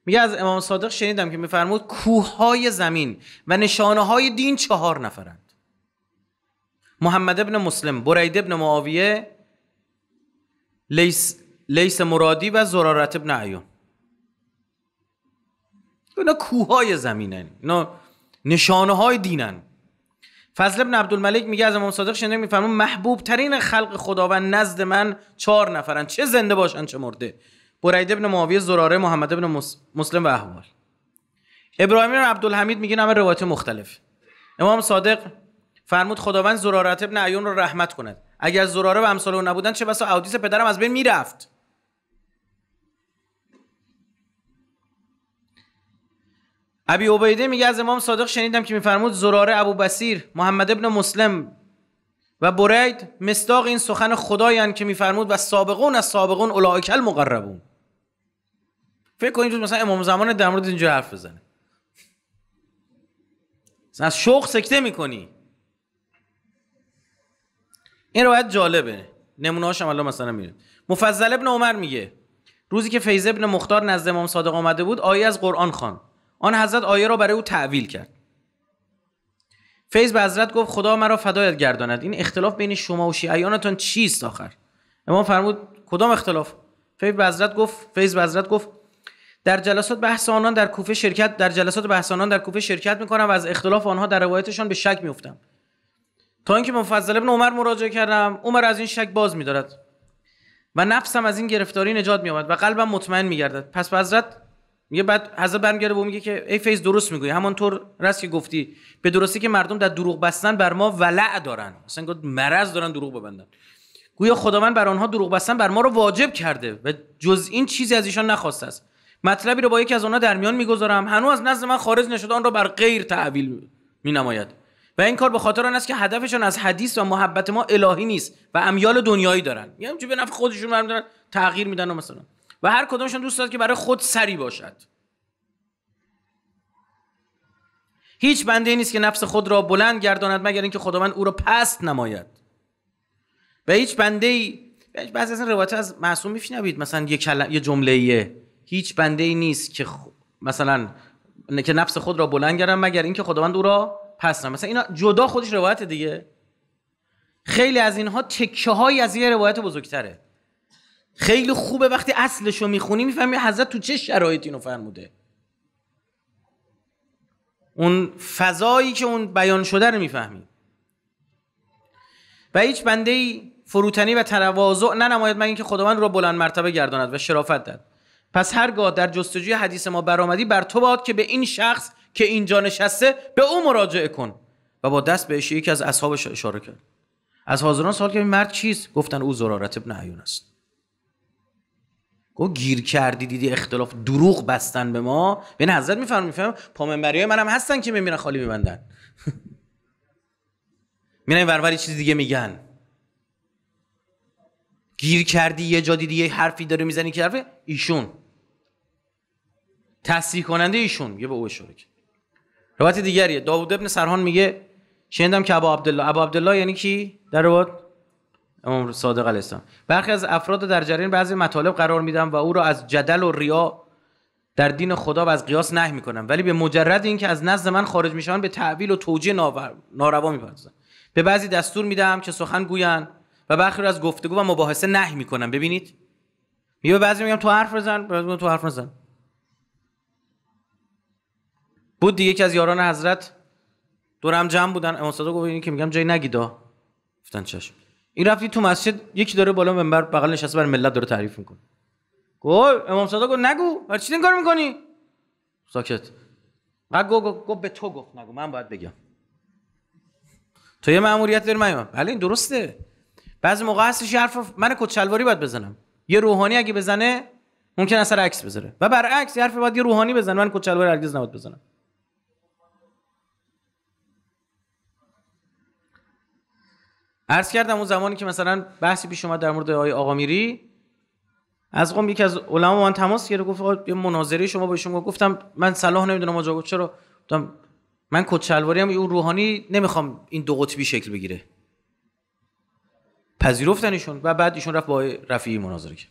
میگه از امام صادق شنیدم که میفرمود کوههای زمین و نشانه های دین چهار نفرند محمد ابن مسلم برید ابن معاویه لیس, لیس مرادی و زرارت ابن عیون اینا کوههای زمینن اینا نشانه های دینن فضل ابن عبدالملک میگه از امام صادق شنیدم میفرمون محبوب ترین خلق خداوند نزد من چهار نفرن چه زنده باشن چه مرده برید ابن معاویه زراره محمد ابن مسلم و احوال ابراهیم ابن عبدالحمید میگه همه روایت مختلف امام صادق فرمود خداوند زراره ابن عیون رو رحمت کند اگر زراره و امثال او نبودن چه بسا اودیس پدرم از بین میرفت ابی عبیده میگه از امام صادق شنیدم که میفرمود زراره ابو بسیر محمد ابن مسلم و برید مستاق این سخن خدایان که میفرمود و سابقون از سابقون اولئک المقربون فکر کنید مثلا امام زمان در مورد اینجا حرف بزنه از شوق سکته میکنی این روایت جالبه نمونه هاشم الله مثلا میره مفضل ابن عمر میگه روزی که فیض ابن مختار نزد امام صادق آمده بود آیه از قرآن خان آن حضرت آیه را برای او تعویل کرد فیض به حضرت گفت خدا مرا فدایت گرداند این اختلاف بین شما و شیعیانتان چیست آخر امام فرمود کدام اختلاف فیض به حضرت گفت فیض حضرت گفت در جلسات بحث آنان در کوفه شرکت در جلسات بحث آنان در کوفه شرکت میکنم و از اختلاف آنها در روایتشان به شک میفتم تا اینکه به فضل ابن عمر مراجعه کردم عمر از این شک باز میدارد و نفسم از این گرفتاری نجات مییابد و قلبم مطمئن میگردد پس به حضرت میگه بعد حضرت برمیگرده و میگه که ای فیض درست میگویی همانطور راست که گفتی به درستی که مردم در دروغ بستن بر ما ولع دارن مثلا گفت مرض دارن دروغ ببندن گویا خداوند بر آنها دروغ بستن بر ما رو واجب کرده و جز این چیزی از ایشان نخواسته است مطلبی رو با یکی از آنها در میان میگذارم هنوز از نزد من خارج نشده آن را بر غیر تعویل می نماید و این کار به خاطر آن است که هدفشان از حدیث و محبت ما الهی نیست و امیال دنیایی دارن یعنی به نفع خودشون برمی‌دارن تغییر میدن و مثلا و هر کدومشون دوست داشت که برای خود سری باشد هیچ بنده ای نیست که نفس خود را بلند گرداند مگر اینکه خداوند او را پست نماید و هیچ بنده ای بعضی از این روایت از معصوم میشنوید مثلا یه کلم یه جمله هیچ بنده ای نیست که مثلا که نفس خود را بلند گرداند مگر اینکه خداوند او را پست نماید مثلا اینا جدا خودش روایت دیگه خیلی از اینها تکه هایی از یه روایت بزرگتره خیلی خوبه وقتی اصلش رو میخونی میفهمی حضرت تو چه شرایطی اینو فرموده اون فضایی که اون بیان شده رو میفهمی و هیچ بنده ای فروتنی و تواضع ننماید مگر اینکه خداوند را بلند مرتبه گرداند و شرافت داد. پس هرگاه در جستجوی حدیث ما برآمدی بر تو باد که به این شخص که اینجا نشسته به او مراجعه کن و با دست بهش یکی از اصحابش اشاره کرد از حاضران سوال کرد مرد چیست گفتن او زرارت ابن عیون است گو گیر کردی دیدی اختلاف دروغ بستن به ما به حضرت میفهم میفهم پامنبری منم هستن که میمیرن خالی میبندن میرن ورور چیز دیگه میگن گیر کردی یه جا دیدی یه حرفی داره میزنی که حرف ایشون تصدیح کننده ایشون یه به او اشاره کرد روایت دیگریه داوود ابن سرحان میگه شنیدم که ابا عبدالله ابا عبدالله یعنی کی در روایت امام صادق علیه السلام برخی از افراد در جریان بعضی مطالب قرار میدم و او را از جدل و ریا در دین خدا و از قیاس نهی میکنم. ولی به مجرد اینکه از نزد من خارج میشن به تعویل و توجیه ناروا میپردازن به بعضی دستور میدم که سخن گویان و برخی از گفتگو و مباحثه نهی میکنم ببینید میگه به بعضی میگم تو حرف بزن بعضی تو حرف نزن بود دیگه یکی از یاران حضرت دورم جمع بودن امام صادق گفت که میگم جای نگیدا گفتن چشم این رفتی تو مسجد یکی داره بالا منبر بغل نشسته بر ملت داره تعریف میکنه گفت امام صادق گفت نگو برای چی این کارو میکنی ساکت گو گو گو به تو گفت نگو من باید بگم تو یه ماموریت داری من بله این درسته بعضی موقع هستش حرف من کوچلواری باید بزنم یه روحانی اگه بزنه ممکن اثر عکس بذاره و برعکس یه حرف باید یه روحانی بزنه من کوچلواری هرگز نباید بزنم عرض کردم اون زمانی که مثلا بحثی پیش اومد در مورد آقای آقامیری از قوم یکی از علما من تماس گرفت گفت یه مناظره شما با ایشون گفتم من صلاح نمیدونم آجا چرا گفتم من کچلواری هم اون روحانی نمیخوام این دو قطبی شکل بگیره پذیرفتن ایشون و بعد ایشون رفت با رفیعی مناظره کرد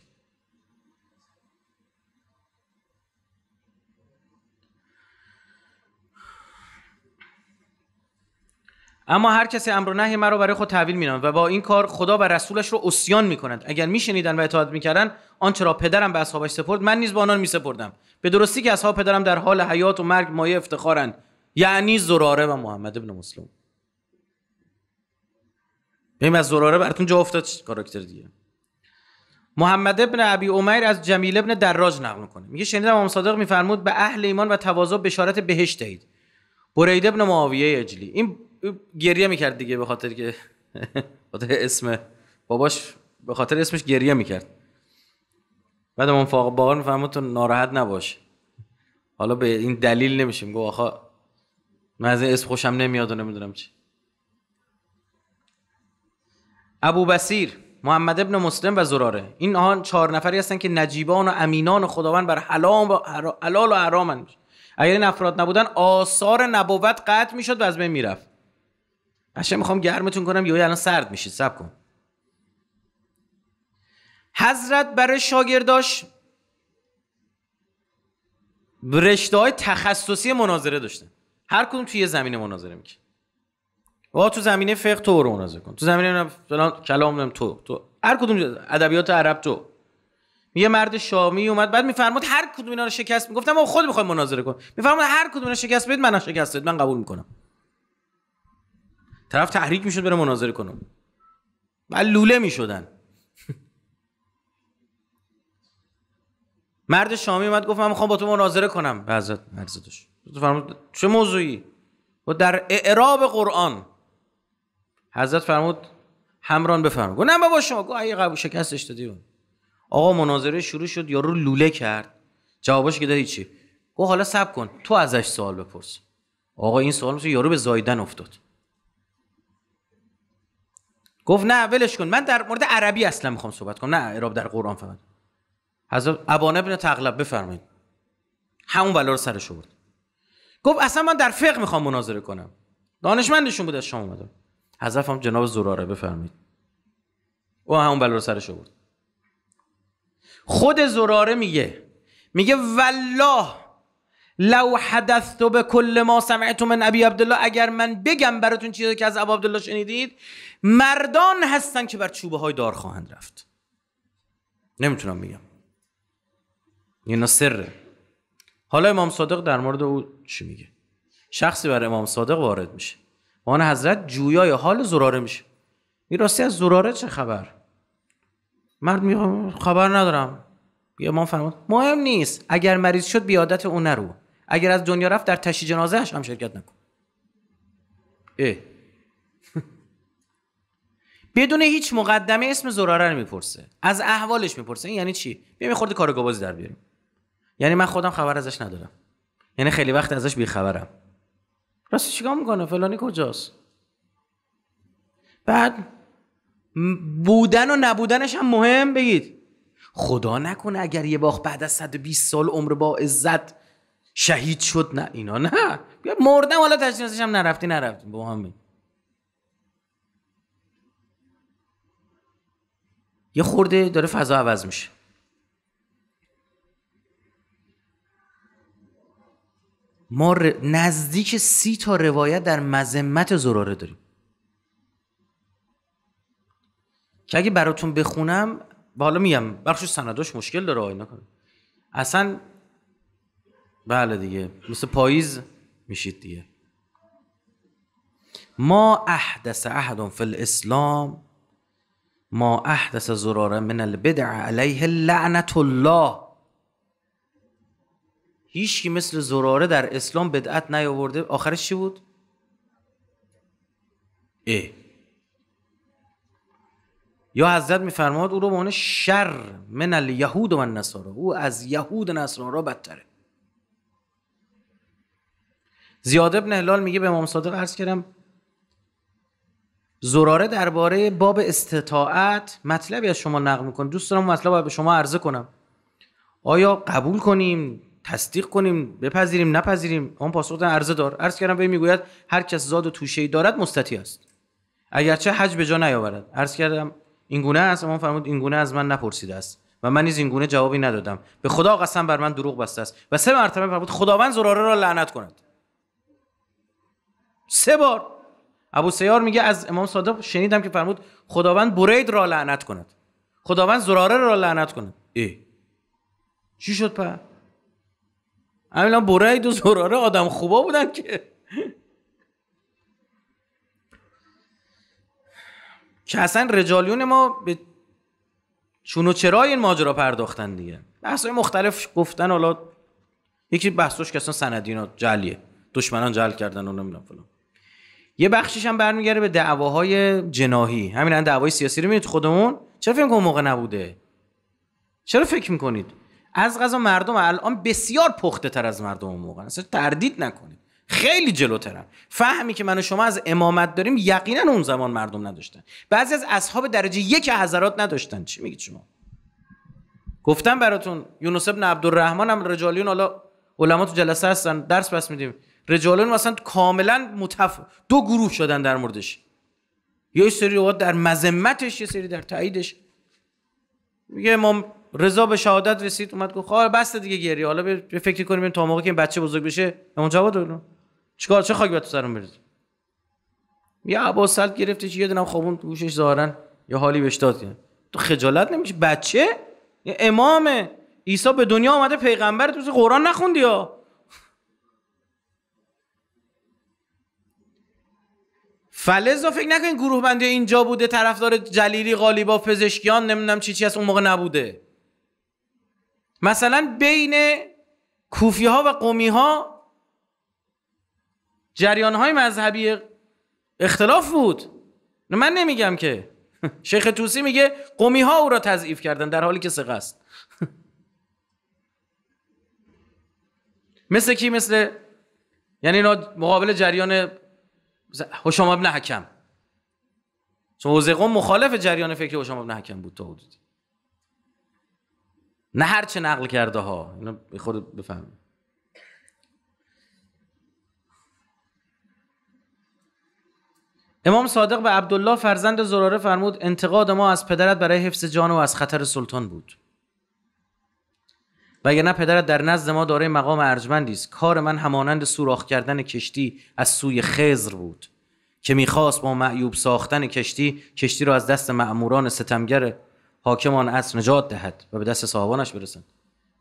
اما هر کسی امر و نهی مرا برای خود تحویل مینامد و با این کار خدا و رسولش رو اصیان میکنند اگر میشنیدن و اطاعت میکردن آنچه را پدرم به اصحابش سپرد من نیز به آنان میسپردم به درستی که اصحاب پدرم در حال حیات و مرگ مایه افتخارند یعنی زراره و محمد ابن مسلم بیم از زراره براتون جا افتاد کاراکتر دیگه محمد ابن ابی عمر از جمیل ابن دراج نقل میکنه میگه شنیدم امام صادق میفرمود به اهل ایمان و تواضع بشارت بهشت دهید بریده ابن معاویه اجلی این گریه میکرد دیگه به خاطر که خاطر اسم باباش به خاطر اسمش گریه میکرد بعد اون فاق باقر میفهمه تو ناراحت نباش حالا به این دلیل نمیشیم گو آخا من از این اسم خوشم نمیاد و نمیدونم چی ابو بسیر محمد ابن مسلم و زراره این آن چهار نفری هستن که نجیبان و امینان و خداوند بر حلال و حلال و حرامن اگر این افراد نبودن آثار نبوت قطع میشد و از بین میرفت قشنگ میخوام گرمتون کنم یا الان سرد میشید سب کن حضرت برای شاگرداش رشته های تخصصی مناظره داشتن هر کدوم توی یه زمینه مناظره میکنه و تو زمینه فقه تو رو مناظره کن تو زمینه فلان کلام تو تو هر کدوم ادبیات عرب تو یه مرد شامی اومد بعد میفرماد هر کدوم اینا رو شکست میگفتم خود میخوایم مناظره کن میفرمود هر کدوم اینا شکست بدید من شکست بدید من قبول میکنم طرف تحریک میشد بره مناظره کنه بعد لوله میشدن مرد شامی اومد گفت من میخوام با تو مناظره کنم حضرت مرزدش فرمود چه موضوعی و در اعراب قرآن حضرت فرمود همران بفرم. گفت نه بابا شما گفت ای قبول شکستش دادی آقا مناظره شروع شد یارو لوله کرد جوابش که چی؟ گفت حالا سب کن تو ازش سوال بپرس آقا این سوال میشه یارو به زایدن افتاد گفت نه ولش کن من در مورد عربی اصلا میخوام صحبت کنم نه اعراب در قرآن فقط حضرت ابان ابن تغلب بفرمایید همون بلا رو سرش آورد گفت اصلا من در فقه میخوام مناظره کنم دانشمندشون بود از شام اومدم حضرت هم جناب زراره بفرمایید او همون بلا رو سرش آورد خود زراره میگه میگه والله لو حدثت به کل ما سمعت من ابی عبدالله اگر من بگم براتون چیزی که از ابو عبدالله شنیدید مردان هستن که بر چوبه های دار خواهند رفت نمیتونم بگم اینا سره حالا امام صادق در مورد او چی میگه شخصی بر امام صادق وارد میشه آن حضرت جویای حال زراره میشه این راستی از زراره چه خبر مرد میگه خبر ندارم امام فرمود مهم نیست اگر مریض شد بیادت او نرو اگر از دنیا رفت در تشی جنازهش هم شرکت نکن اه. بدون هیچ مقدمه اسم زراره رو میپرسه از احوالش میپرسه این یعنی چی بیا خورده کارگاه بازی در بیاریم یعنی من خودم خبر ازش ندارم یعنی خیلی وقت ازش بیخبرم راستی چیکار میکنه فلانی کجاست بعد بودن و نبودنش هم مهم بگید خدا نکنه اگر یه باخ بعد از 120 سال عمر با عزت شهید شد نه اینا نه بیا مردم حالا تشخیصش هم نرفتی نرفتی با همین یه خورده داره فضا عوض میشه ما نزدیک سی تا روایت در مذمت زراره داریم که اگه براتون بخونم حالا میگم بخش سنداش مشکل داره آینه کنه اصلا بله دیگه مثل پاییز میشید دیگه ما احدث احد فی الاسلام ما احدث زراره من البدع علیه لعنت الله هیچکی مثل زراره در اسلام بدعت نیاورده آخرش چی بود؟ ای یا حضرت میفرماد او رو به شر من الیهود و نصاره او از یهود را بدتره زیاد ابن هلال میگه به امام صادق عرض کردم زراره درباره باب استطاعت مطلبی از شما نقل میکنه دوست دارم مطلب به شما عرضه کنم آیا قبول کنیم تصدیق کنیم بپذیریم نپذیریم اون پاسخ عرضه دار عرض کردم به میگوید هر کس زاد و توشه دارد مستطی است اگرچه حج به جا نیاورد عرض کردم این گونه است اما فرمود این گونه از من نپرسیده است و من نیز این گونه جوابی ندادم به خدا قسم بر من دروغ بسته است و سه مرتبه فرمود خداوند زراره را لعنت کند سه بار ابو سیار میگه از امام صادق شنیدم که فرمود خداوند برید را لعنت کند خداوند زراره را لعنت کند ای چی شد په همین برید و زراره آدم خوبا بودن که که اصلا رجالیون ما به چون و چرای این ماجرا پرداختن دیگه بحث مختلف گفتن حالا یکی بحثش کسان اصلا سندینا جلیه دشمنان جل کردن و نمیدونم فلان یه بخشیش هم برمیگرده به دعواهای جناهی همین دعوای سیاسی رو میبینید خودمون چرا فکر اون موقع نبوده چرا فکر میکنید از غذا مردم الان بسیار پخته تر از مردم اون موقع اصلا تردید نکنید خیلی جلوترن فهمی که من و شما از امامت داریم یقینا اون زمان مردم نداشتن بعضی از اصحاب درجه یک حضرات نداشتن چی میگید شما گفتم براتون یونس ابن عبدالرحمن هم رجالیون حالا علما تو جلسه هستن درس پس میدیم رجالان مثلا کاملا متف... دو گروه شدن در موردش یا یه سری اوقات در مذمتش یه سری در تاییدش میگه امام رضا به شهادت رسید اومد گفت خب بس دیگه گری حالا به فکر کنیم تا موقع که این بچه بزرگ بشه امام جواد رو چیکار چه خاک تو سرم بریزه یه سلط گرفتش یه دونم خوابون تو گوشش ظاهرا یه حالی بهش داد تو خجالت نمیشه بچه امام امامه عیسی به دنیا آمده پیغمبر تو قرآن نخوندی ها فلز رو فکر نکنین گروه بندی اینجا بوده طرفدار جلیلی با پزشکیان نمیدونم چی چی از اون موقع نبوده مثلا بین کوفی ها و قومی ها جریان های مذهبی اختلاف بود من نمیگم که شیخ توسی میگه قومی ها او را تضعیف کردن در حالی که سقه است مثل کی مثل یعنی اینا مقابل جریان هشام ابن حکم چون حوزه قوم مخالف جریان فکر حشام ابن حکم بود تا حدودی نه هرچه نقل کرده ها اینو خود بفهم امام صادق به عبدالله فرزند زراره فرمود انتقاد ما از پدرت برای حفظ جان و از خطر سلطان بود وگرنه پدرت در نزد ما دارای مقام ارجمندی است کار من همانند سوراخ کردن کشتی از سوی خزر بود که میخواست با معیوب ساختن کشتی کشتی را از دست مأموران ستمگر حاکمان اصر نجات دهد و به دست صاحبانش برسند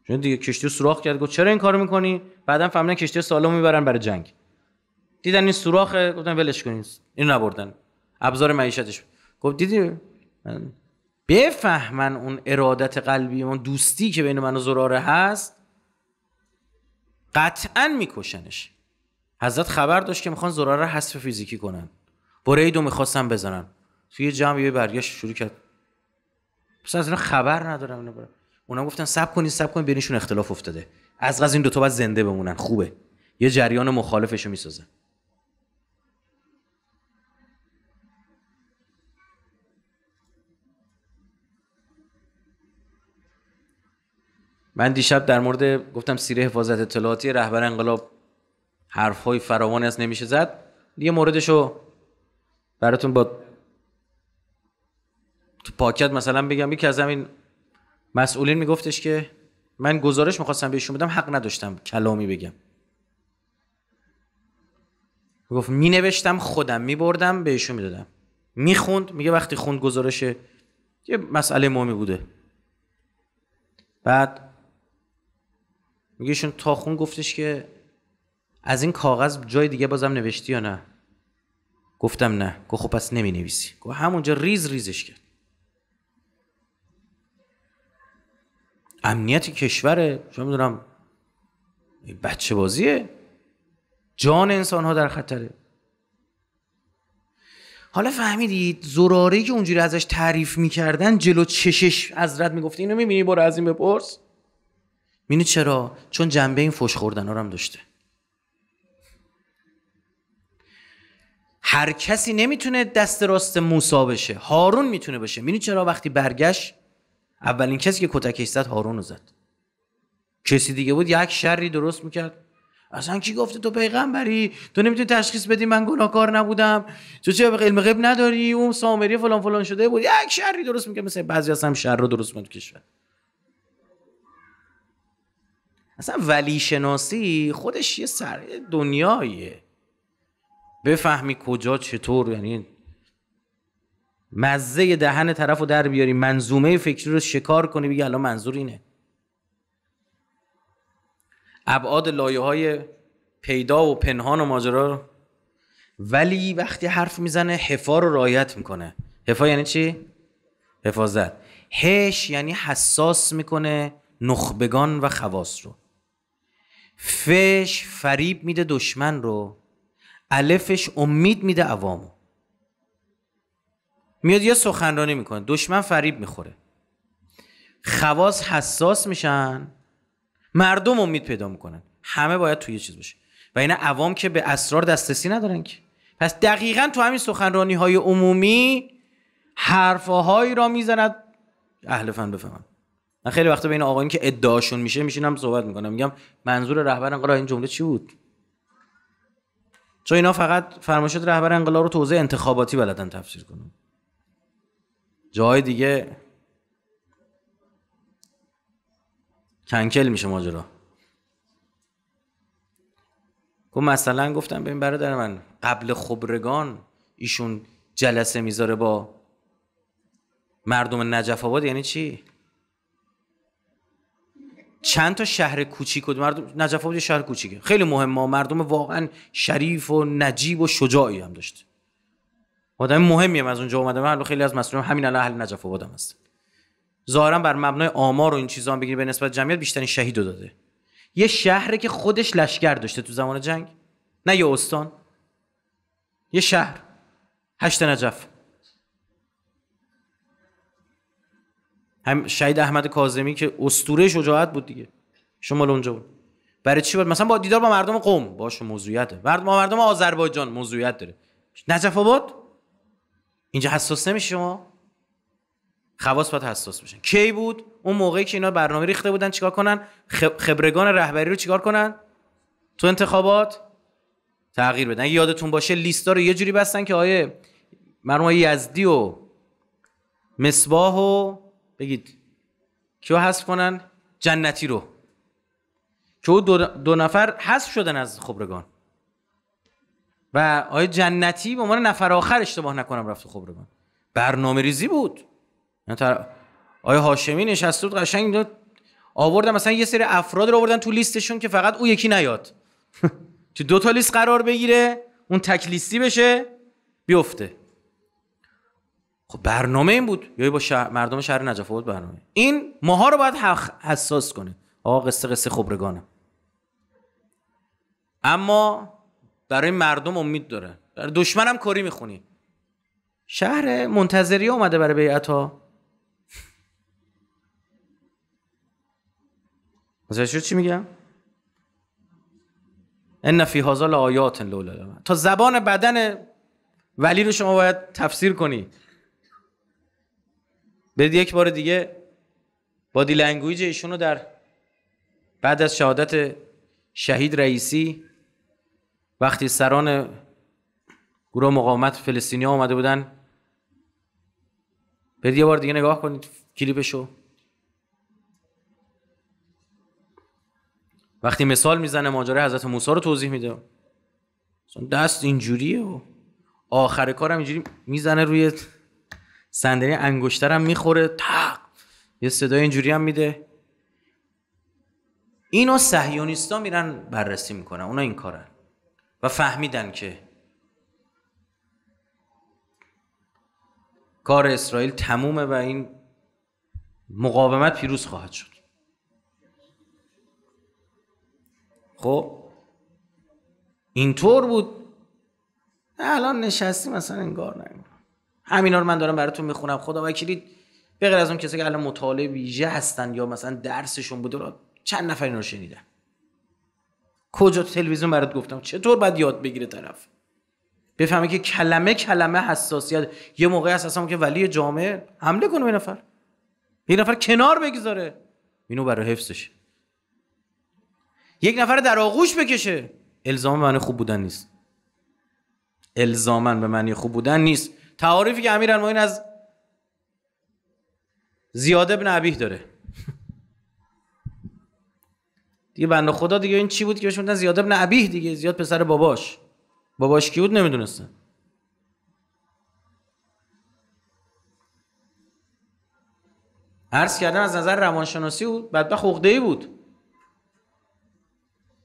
چون دیگه کشتی سوراخ کرد گفت چرا این کار میکنی بعدا فهمیدن کشتی سالم میبرن برای جنگ دیدن این سوراخ گفتن ولش کنین این نبردن ابزار معیشتش گفت دیدی بفهمن اون ارادت قلبی اون دوستی که بین من و زراره هست قطعا میکشنش حضرت خبر داشت که میخوان زراره رو فیزیکی کنن بریدو میخواستن بزنن توی جمع یه برگشت شروع کرد پس از اینا خبر ندارم اینا اونا گفتن سب کنین سب کنین بینشون اختلاف افتاده از غز این دوتا باید زنده بمونن خوبه یه جریان مخالفشو میسازن من دیشب در مورد گفتم سیره حفاظت اطلاعاتی رهبر انقلاب حرفهای فراوانی از نمیشه زد یه رو براتون با تو پاکت مثلا بگم یکی از همین مسئولین میگفتش که من گزارش میخواستم بهشون بدم حق نداشتم کلامی بگم می نوشتم خودم بردم بهشون میدادم میخوند میگه وقتی خوند گزارش یه مسئله مهمی بوده بعد میگه ایشون تاخون گفتش که از این کاغذ جای دیگه بازم نوشتی یا نه گفتم نه گفت خب پس نمی نویسی گفت همونجا ریز ریزش کرد امنیت کشوره شما میدونم بچه بازیه جان انسان ها در خطره حالا فهمیدید زراری که اونجوری ازش تعریف میکردن جلو چشش حضرت میگفته اینو میبینی برو از این بپرس مینی چرا چون جنبه این فش خوردن هم داشته هر کسی نمیتونه دست راست موسا بشه هارون میتونه بشه مینی چرا وقتی برگشت اولین کسی که کتکش زد هارون رو زد کسی دیگه بود یک شری درست میکرد اصلا کی گفته تو پیغمبری تو نمیتونی تشخیص بدی من گناهکار نبودم تو چه علم غیب نداری اون سامری فلان فلان شده بود یک شری درست میکرد مثل بعضی هم شر رو درست میکنه کشور اصلا ولی شناسی خودش یه سر دنیاییه بفهمی کجا چطور یعنی مزه دهن طرف رو در بیاری منظومه فکری رو شکار کنی بگی الان منظور اینه ابعاد لایه های پیدا و پنهان و ماجرا رو ولی وقتی حرف میزنه حفا رو رایت میکنه حفا یعنی چی؟ حفاظت هش یعنی حساس میکنه نخبگان و خواص رو فش فریب میده دشمن رو الفش امید میده عوامو میاد یه سخنرانی میکنه دشمن فریب میخوره خواص حساس میشن مردم امید پیدا میکنن همه باید توی یه چیز باشه و این عوام که به اسرار دسترسی ندارن که پس دقیقا تو همین سخنرانی های عمومی حرفهایی را میزند اهل فن من خیلی وقتا بین آقایون که ادعاشون میشه میشینم صحبت میکنم میگم منظور رهبر انقلاب این جمله چی بود چون اینا فقط فرمایشات رهبر انقلاب رو توزیع انتخاباتی بلدن تفسیر کنن جای دیگه کنکل میشه ماجرا گفت خب مثلا گفتم به این برادر من قبل خبرگان ایشون جلسه میذاره با مردم نجف آباد یعنی چی چند تا شهر کوچیک بود مردم نجف شهر کوچیکه خیلی مهمه مردم واقعا شریف و نجیب و شجاعی هم داشت آدم مهمی هم از اونجا اومده من خیلی از مسئولین همین الان اهل نجف آباد هست ظاهرا بر مبنای آمار و این چیزا هم بگیری به نسبت جمعیت بیشترین شهید داده یه شهره که خودش لشکر داشته تو زمان جنگ نه یه استان یه شهر هشت نجف هم شهید احمد کاظمی که اسطوره شجاعت بود دیگه شما اونجا بود برای چی بود مثلا با دیدار با مردم قوم باشه موضوعیت داره مردم با مردم آذربایجان موضوعیت داره نجف آباد اینجا حساس نمیشه شما خواص باید حساس بشن کی بود اون موقعی که اینا برنامه ریخته بودن چیکار کنن خبرگان رهبری رو چیکار کنن تو انتخابات تغییر بدن اگه یادتون باشه لیستا رو یه جوری بستن که آیه مرحوم یزدی و مصباح و بگید کیو حذف کنن جنتی رو که دو, دو نفر حذف شدن از خبرگان و آیه جنتی به عنوان نفر آخر اشتباه نکنم رفت خبرگان برنامه ریزی بود یعنی آیه هاشمی نشسته بود قشنگ آوردن مثلا یه سری افراد رو آوردن تو لیستشون که فقط او یکی نیاد تو دو تا لیست قرار بگیره اون تکلیستی بشه بیفته خب برنامه این بود یا با شهر مردم شهر نجف بود برنامه این ماها رو باید حساس کنه آقا قصه قصه خبرگانه اما برای مردم امید داره برای دشمنم کاری میخونی شهر منتظری اومده برای بیعت ها متوجه چی میگم ان فی هذا آیات لولا تا زبان بدن ولی رو شما باید تفسیر کنی برید یک بار دیگه بادی لنگویج ایشون رو در بعد از شهادت شهید رئیسی وقتی سران گروه مقاومت فلسطینی آمده بودن برید یه بار دیگه نگاه کنید کلیپشو وقتی مثال میزنه ماجرای حضرت موسی رو توضیح میده دست اینجوریه و آخر کارم اینجوری میزنه روی صندلی انگشترم میخوره تق یه صدای اینجوری هم میده اینو سهیونیستا میرن بررسی میکنن اونا این کارن و فهمیدن که کار اسرائیل تمومه و این مقاومت پیروز خواهد شد خب اینطور بود الان نشستی مثلا انگار نمیم همینا رو من دارم براتون میخونم خدا وکیلی به غیر از اون کسی که الان مطالعه ویژه هستن یا مثلا درسشون بوده رو چند نفر اینو شنیدن کجا تلویزیون برات گفتم چطور باید یاد بگیره طرف بفهمه که کلمه کلمه حساسیت یه موقعی هست اصلا که ولی جامعه حمله کنه به نفر یه نفر کنار بگذاره اینو برای حفظش یک نفر در آغوش بکشه الزام من خوب بودن نیست الزامن به معنی خوب بودن نیست تعاریفی که امیر این از زیاد ابن عبیه داره دیگه بنده خدا دیگه این چی بود که بهش میگفتن زیاد ابن عبیه دیگه زیاد پسر باباش باباش کی بود نمیدونستن عرض کردن از نظر روانشناسی او بدبخت ای بود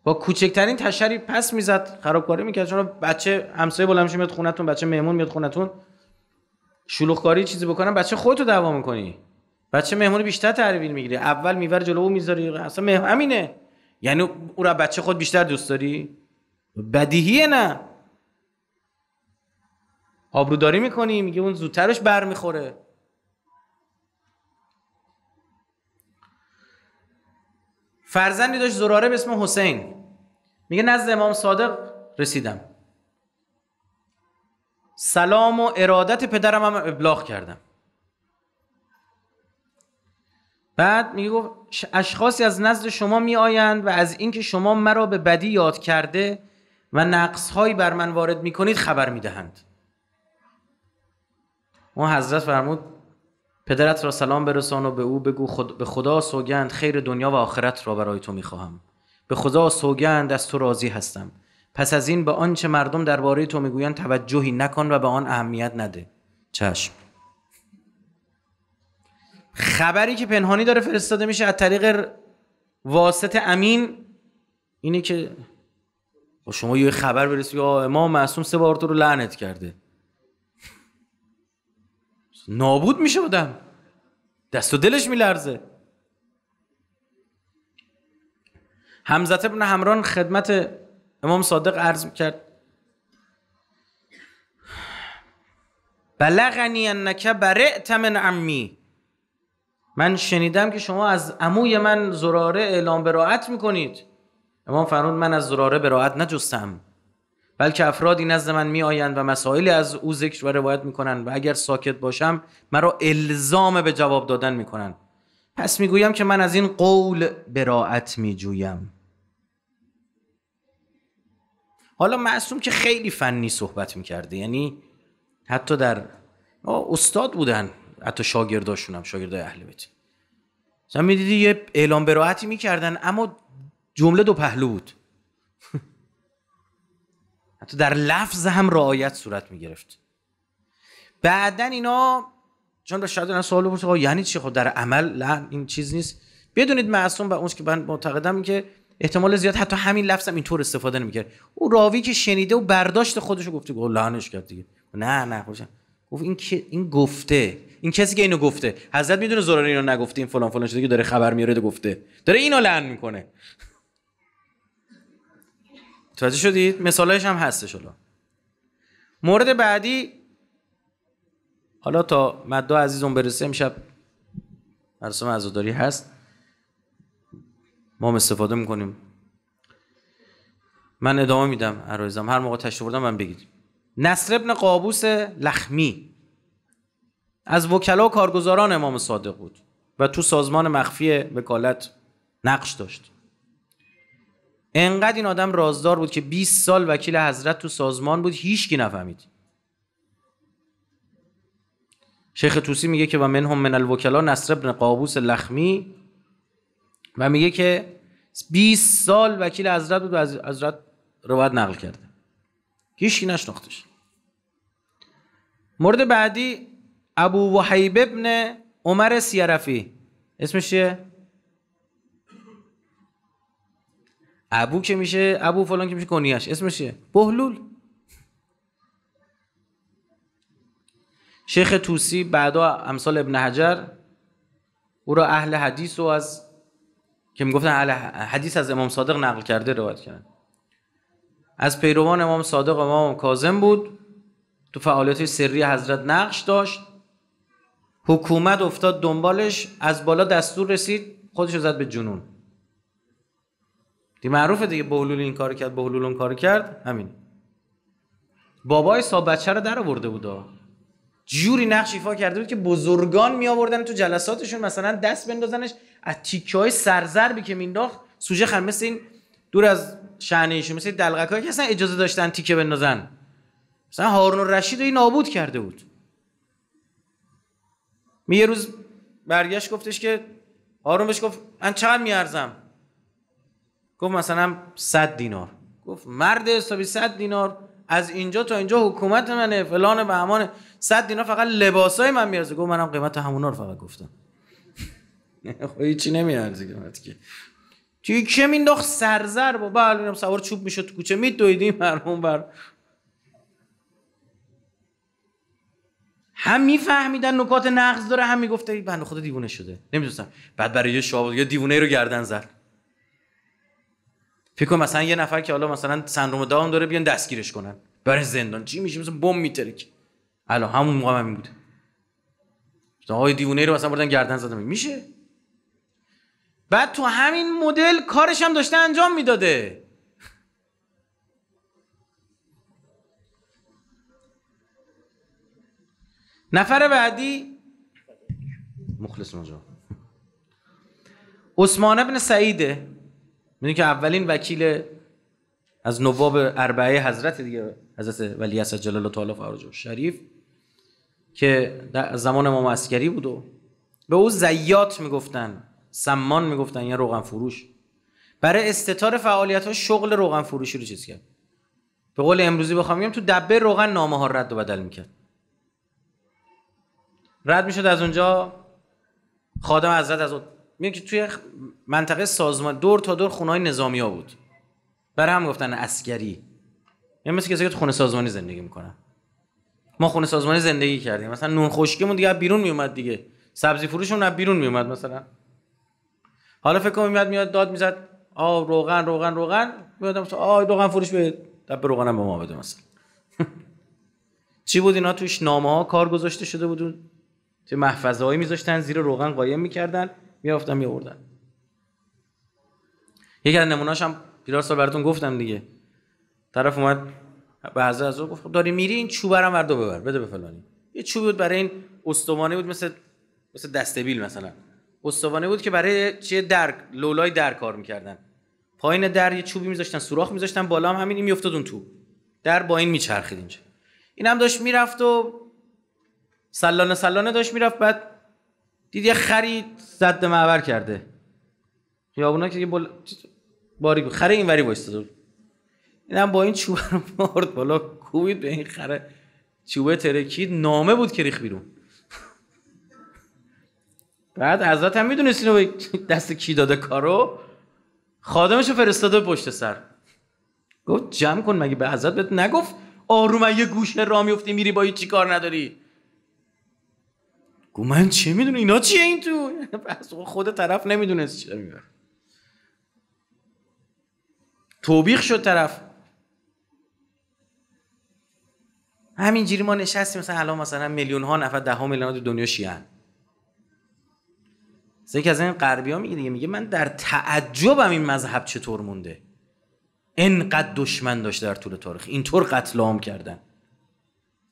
با کوچکترین تشری پس میزد خرابکاری میکرد چون بچه همسایه بلند میشه میاد خونتون بچه مهمون میاد خونتون شلوغکاری چیزی بکنم بچه خودتو دعوا میکنی بچه مهمون بیشتر تحویل میگیره اول میور جلو میذاری اصلا مهم همینه یعنی او را بچه خود بیشتر دوست داری بدیهیه نه آبروداری میکنی میگه اون زودترش بر میخوره فرزندی داشت زراره به اسم حسین میگه نزد امام صادق رسیدم سلام و ارادت پدرم هم ابلاغ کردم بعد میگو اشخاصی از نزد شما میآیند و از اینکه شما مرا به بدی یاد کرده و نقصهایی بر من وارد میکنید خبر میدهند اون حضرت فرمود پدرت را سلام برسان و به او بگو به خدا سوگند خیر دنیا و آخرت را برای تو میخواهم به خدا سوگند از تو راضی هستم پس از این به آنچه مردم درباره تو میگویند توجهی نکن و به آن اهمیت نده چشم خبری که پنهانی داره فرستاده میشه از طریق واسط امین اینه که شما یه خبر برسی یا امام معصوم سه بار تو رو لعنت کرده نابود میشه بودم دست و دلش میلرزه همزت ابن همران خدمت امام صادق عرض کرد بلغنی انک برعت من عمی من شنیدم که شما از عموی من زراره اعلام براعت میکنید امام فرمود من از زراره براعت نجستم بلکه افرادی نزد من می آیند و مسائلی از او ذکر و روایت میکنند و اگر ساکت باشم مرا الزام به جواب دادن میکنند پس میگویم که من از این قول براعت میجویم حالا معصوم که خیلی فنی صحبت میکرده یعنی حتی در استاد بودن حتی شاگرداشون هم شاگرده اهل بیت مثلا میدیدی یه اعلام براحتی میکردن اما جمله دو پهلو بود حتی در لفظ هم رعایت صورت میگرفت بعدا اینا چون شاید اینا سوال بپرسه یعنی چی خب در عمل این چیز نیست بدونید معصوم و اون که من معتقدم که احتمال زیاد حتی همین لفظ هم اینطور استفاده نمیکرد او راوی که شنیده و برداشت خودش رو گفته گفت لعنش کرد دیگه نه نه خوشم خب گفت این که این گفته این کسی که اینو گفته حضرت میدونه زرار اینو نگفته این فلان فلان شده که داره خبر میاره گفته داره اینو لعن میکنه توجه شدید مثالش هم هستش مورد بعدی حالا تا مدو عزیزم برسه امشب مراسم عزاداری هست ما هم استفاده میکنیم من ادامه میدم عرایزم هر موقع تشریف بردم من بگید نصر ابن قابوس لخمی از وکلا و کارگزاران امام صادق بود و تو سازمان مخفی وکالت نقش داشت انقدر این آدم رازدار بود که 20 سال وکیل حضرت تو سازمان بود هیچکی نفهمید شیخ توسی میگه که و هم من الوکلا نصر ابن قابوس لخمی و میگه که 20 سال وکیل حضرت بود و حضرت روایت نقل کرده هیچ نشناختش مورد بعدی ابو وحیب ابن عمر سیرفی اسمش چیه؟ ابو که میشه ابو فلان که میشه کنیش اسمش چیه؟ بهلول شیخ توسی بعدا امثال ابن حجر او را اهل حدیث و از که میگفتن حدیث از امام صادق نقل کرده روایت کردن از پیروان امام صادق امام کازم بود تو فعالیت سری حضرت نقش داشت حکومت افتاد دنبالش از بالا دستور رسید خودش زد به جنون دی معروفه دیگه بهلول این کار کرد بهلول اون کار کرد همین بابای سا بچه رو در آورده بود جوری نقش ایفا کرده بود که بزرگان می آوردن تو جلساتشون مثلا دست بندازنش از تیکه های سرزربی که مینداخت سوژه خر مثل این دور از ایشون مثل دلغک که اصلا اجازه داشتن تیکه بندازن مثلا هارون رشید رو نابود کرده بود می یه روز برگشت گفتش که هارون بهش گفت من چقدر میارزم گفت مثلا 100 دینار گفت مرد حسابی 100 دینار از اینجا تا اینجا حکومت منه فلان بهمان 100 دینار فقط لباسای من میارزه گفت منم قیمت همونا فقط گفتم خب هیچی نمیارزه که توی که مینداخت سرزر با بله سوار چوب میشد تو کوچه میدویدیم هر بر هم میفهمیدن نکات نقض داره هم میگفته بنده خدا دیوونه شده نمیدونستم بعد برای یه یا یه دیوونه رو گردن زد فکر مثلا یه نفر که حالا مثلا سندروم داون داره بیان دستگیرش کنن برای زندان چی میشه مثلا بم میترک الان همون موقع من بوده آقای دیوونه رو مثلا بردن گردن زدم میشه بعد تو همین مدل کارش هم داشته انجام میداده نفر بعدی مخلص مجا عثمان ابن سعیده میدونی که اولین وکیل از نواب اربعه حضرت دیگه حضرت ولی از جلال تعالی فرج شریف که در زمان امام عسکری بود و به او زیات میگفتن سمان میگفتن یا روغن فروش برای استتار فعالیت ها شغل روغن فروشی رو چیز کرد به قول امروزی بخوام میگم تو دبه روغن نامه ها رد و بدل میکرد رد میشد از اونجا خادم حضرت از اون میگه که توی منطقه سازمان دور تا دور خونه های نظامی ها بود برای هم گفتن اسکری یعنی مثل کسی که تو خونه سازمانی زندگی میکنن ما خونه سازمانی زندگی کردیم مثلا نون خشکیمون دیگه بیرون میومد دیگه سبزی فروشمون از بیرون میومد مثلا حالا فکر کنم میاد میاد داد میزد آ روغن روغن روغن میادم مثلا آ روغن فروش به دب روغنم به ما بده مثلا چی بود اینا توش نامه ها کار گذاشته شده بود تو محفظه هایی میذاشتن زیر روغن قایم میکردن میافتن میوردن یکی از نموناش هم پیرار سال براتون گفتم دیگه طرف اومد به از از گفت داری میری این چوبه رو وردو ببر بده به فلانی یه چوبی بود برای این استوانه بود مثل مثل دستبیل مثلا استوانه بود که برای چه در لولای در کار میکردن پایین در یه چوبی میذاشتن سوراخ میذاشتن بالا هم همین این میافتاد اون تو در با این میچرخید اینجا این هم داشت میرفت و سلانه سلانه داشت میرفت بعد دید یه خری زد معبر کرده خیابونا که بل... باری بود خره اینوری وایستاد این هم با این چوب رو مارد بالا کوبید به این خره چوبه ترکید نامه بود که ریخ بیرون بعد حضرت هم اینو دست کی داده کارو خادمشو فرستاده پشت سر گفت جمع کن مگه به حضرت بهت نگفت آروم یه گوشه را میفتی میری با چی کار نداری گو من چه میدونم اینا چیه این تو پس خود طرف نمیدونست چیه توبیخ شد طرف همینجوری ما نشستیم مثلا الان مثلا میلیون ها نفر ده ها میلیون ها دنیا شیعن مثل از این غربی ها میگه دیگه میگه من در تعجبم این مذهب چطور مونده انقدر دشمن داشته در طول تاریخ اینطور قتل عام کردن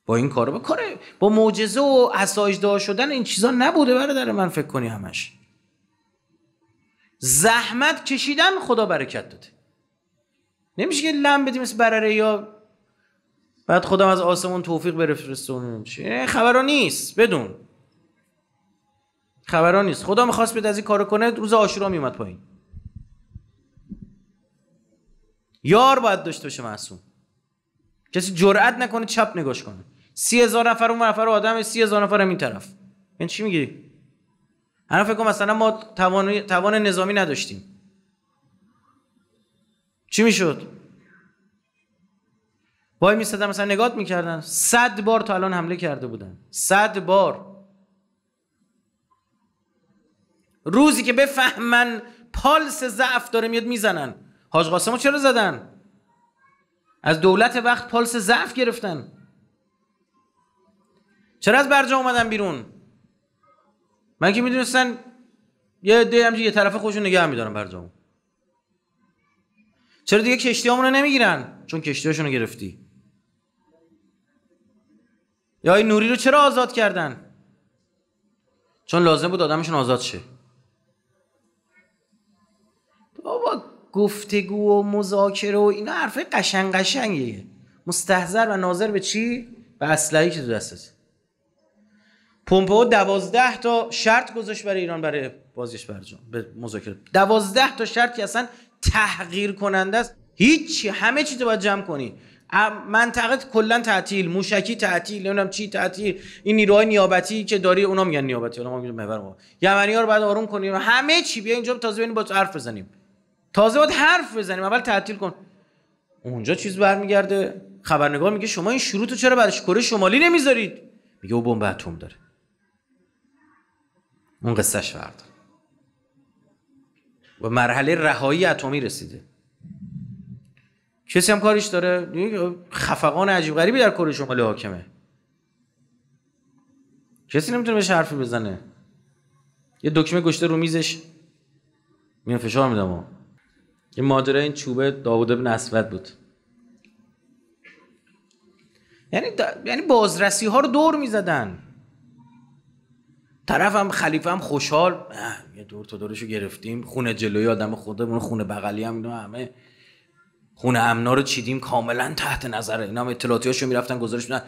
با این کارو با کار با معجزه و اسایجدار شدن این چیزا نبوده برادر من فکر کنی همش زحمت کشیدن خدا برکت داده نمیشه که لم بدیم مثل برره یا بعد خودم از آسمون توفیق برفرستون چه خبرو نیست بدون خبران نیست خدا میخواست بده از این کارو کنه روز آشورا میومد پایین یار باید داشته باشه معصوم کسی جرئت نکنه چپ نگاش کنه سی هزار نفر اون نفر آدم سی هزار نفر این طرف این یعنی چی میگی الان فکر کنم مثلا ما توان, توان نظامی نداشتیم چی میشد وای میستدن مثلا نگات میکردن صد بار تا الان حمله کرده بودن صد بار روزی که بفهمن پالس ضعف داره میاد میزنن حاج قاسمو چرا زدن از دولت وقت پالس ضعف گرفتن چرا از برجا اومدن بیرون من که میدونستن یه عده همجی یه طرف خودشون نگه هم میدارن برجا چرا دیگه کشتی رو نمیگیرن چون کشتی رو گرفتی یا این نوری رو چرا آزاد کردن چون لازم بود آدمشون آزاد شه گفتگو و مذاکره و اینا حرفه قشنگ قشنگیه مستحضر و ناظر به چی به اسلحه‌ای که تو دستت پومپئو دوازده تا شرط گذاشت برای ایران برای بازیش برجام به مذاکره دوازده تا شرط که اصلا تحقیر کننده است هیچ همه چی تو باید جمع کنی منطقه کلا تعطیل موشکی تعطیل نمیدونم چی تعطیل این نیروهای نیابتی که داری اونا میگن نیابتی اونا میگن محور ما یمنی رو بعد آروم کنیم همه چی بیا اینجا تازه ببینیم با تو حرف بزنیم تازه باید حرف بزنیم اول تعطیل کن اونجا چیز برمیگرده خبرنگار میگه شما این شروط چرا برش کره شمالی نمیذارید میگه او بمب اتم داره اون قصهش فردا و مرحله رهایی اتمی رسیده کسی هم کارش داره خفقان عجیب غریبی در کره شمالی حاکمه کسی نمیتونه بهش حرفی بزنه یه دکمه گشته رو میزش میان فشار میدم یه ماجرا این چوبه داوود بن اسود بود یعنی, یعنی بازرسی ها رو دور می زدن طرف هم خلیفه هم خوشحال یه دور تا دورشو گرفتیم خونه جلوی آدم خودمون خونه بغلی هم همه خونه امنا رو چیدیم کاملا تحت نظره اینا هم اطلاعاتیاشو میرفتن گزارش میدن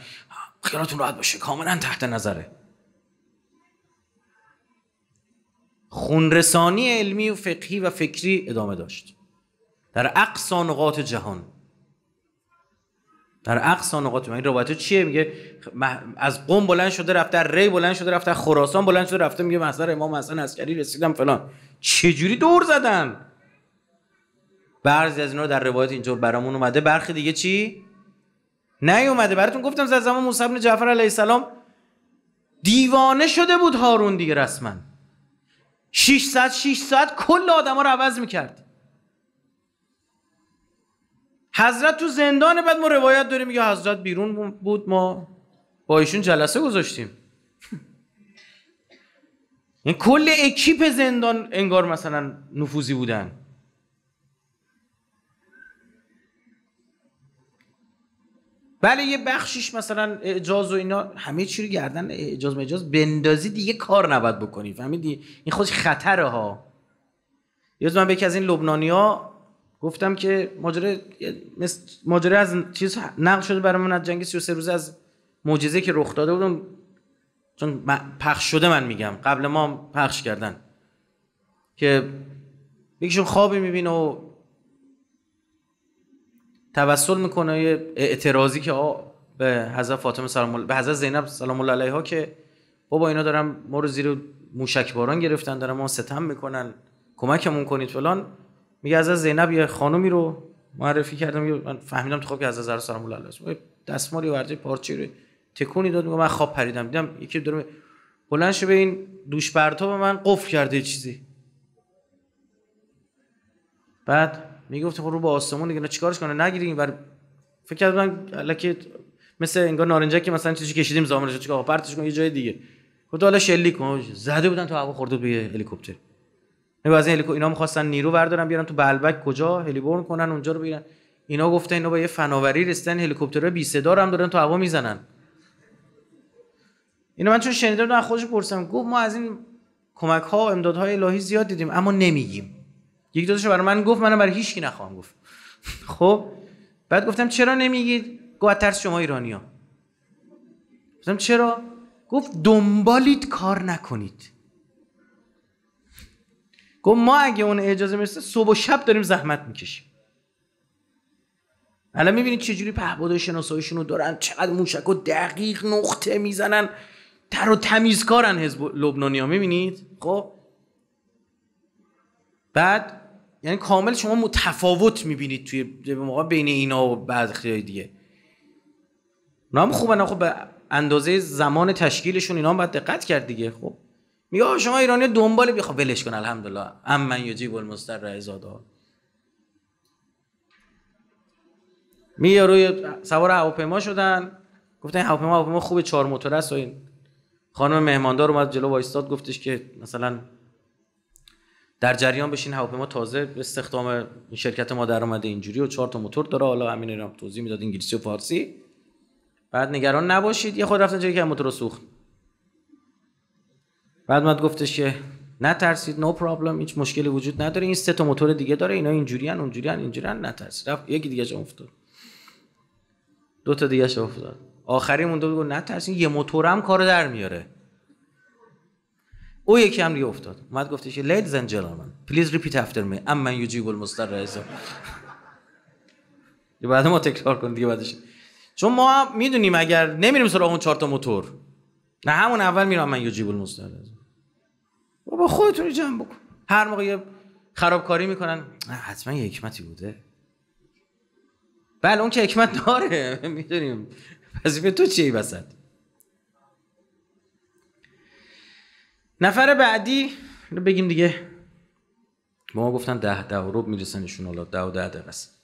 خیالاتون راحت باشه کاملا تحت نظره خونرسانی علمی و فقهی و فکری ادامه داشت در اقصا نقاط جهان در اقصا نقاط جهان این روایت چیه میگه از قم بلند شده رفته ری بلند شده رفته خراسان بلند شده رفته میگه محضر امام حسن عسکری رسیدم فلان چجوری دور زدن بعضی از اینا در روایت اینجور برامون اومده برخی دیگه چی نیومده براتون گفتم از زمان موسی بن جعفر علیه السلام دیوانه شده بود هارون دیگه رسما 600 600 کل آدما رو عوض میکرد حضرت تو زندان بعد ما روایت داریم میگه حضرت بیرون بود ما با ایشون جلسه گذاشتیم این کل اکیپ زندان انگار مثلا نفوذی بودن بله یه بخشیش مثلا اجاز و اینا همه چی رو گردن اجازه مجاز بندازی دیگه کار نباید بکنی فهمیدی این خودش خطره ها یه من از این لبنانی ها گفتم که ماجرا از چیز نقل شده برای من از جنگ 33 روزه از معجزه که رخ داده بودم چون پخش شده من میگم قبل ما پخش کردن که یکیشون خوابی میبینه و توسل میکنه یه اعتراضی که آ به حضرت فاطمه سلام الله به حضرت زینب سلام الله علیها که بابا اینا دارن ما رو زیر موشک باران گرفتن دارن ما ستم میکنن کمکمون کنید فلان میگه از زینب یه خانومی رو معرفی کردم من فهمیدم تو خواب که از نظر سلام الله علیه دستمالی ورجه پارچه رو تکونی داد میگه من خواب پریدم دیدم یکی داره بلند شو به این دوش برتا به من قفل کرده چیزی بعد میگفت خب رو به آسمون دیگه چیکارش کنه نگیری بر فکر کردم که مثل انگار نارنجا که مثلا چیزی کشیدیم زامرش چیکار خب پرتش کن یه جای دیگه تو حالا شلیک کن زده بودن تو هوا خورده به هلیکوپتر از این اینا میخواستن نیرو بردارن بیارن تو بلبک کجا هلیبورن کنن اونجا رو بگیرن اینا گفتن اینا با یه فناوری رسیدن هلیکوپتره بی صدا هم دارن تو هوا میزنن اینا من چون شنیدم دارم خودش پرسم گفت ما از این کمک ها و امدادهای الهی زیاد دیدیم اما نمیگیم یک دو برای من گفت منم برای هیچکی نخواهم گفت خب بعد گفتم چرا نمیگید گفت ترس شما ایرانیا گفتم چرا گفت دنبالید کار نکنید گفت ما اگه اون اجازه میرسه صبح و شب داریم زحمت میکشیم الان میبینید چجوری پهپادهای شناساییشون رو دارن چقدر موشک و دقیق نقطه میزنن تر و تمیزکارن حزب لبنانی ها میبینید خب بعد یعنی کامل شما متفاوت میبینید توی موقع بین اینا و خیلی دیگه نام خوبه نه خب به اندازه زمان تشکیلشون اینا هم باید دقت کرد دیگه خب میگه آه شما ایرانی دنبال خب ولش کن الحمدلله ام من یجیب المستر رعزاده میگه روی سوار هواپیما شدن گفتن این هواپیما هواپیما خوب چهار موتور است و این خانم مهماندار اومد جلو وایستاد گفتش که مثلا در جریان بشین هواپیما تازه به استخدام شرکت ما در اومده اینجوری و چهار تا موتور داره حالا همین اینا توضیح میداد انگلیسی و فارسی بعد نگران نباشید یه خود رفتن جایی که موتور سوخت بعد اومد گفتش که نترسید نو no پرابلم هیچ مشکلی وجود نداره این سه تا موتور دیگه داره اینا اینجوریان اونجوریان اینجوریان نترسید رفت یکی دیگه چه افتاد دو تا دیگه چه افتاد آخری مونده بود نترسین یه موتورم کارو در میاره او یکی هم دیگه افتاد اومد گفتش لیدز اند جنتلمن پلیز ریپیت افتر می ام من یجیب المستر بعد ما تکرار کن دیگه بعدش چون ما میدونیم اگر نمیریم سراغ اون چهار تا موتور نه همون اول میرم من مستر المستر بابا خودتون رو جمع بکن هر موقع یه خرابکاری میکنن حتما یه حکمتی بوده بله اون که حکمت داره میدونیم وظیفه تو چیه بسد نفر بعدی بگیم دیگه ما, گفتن ده ده و میرسنشون حالا ده و ده دقیقه است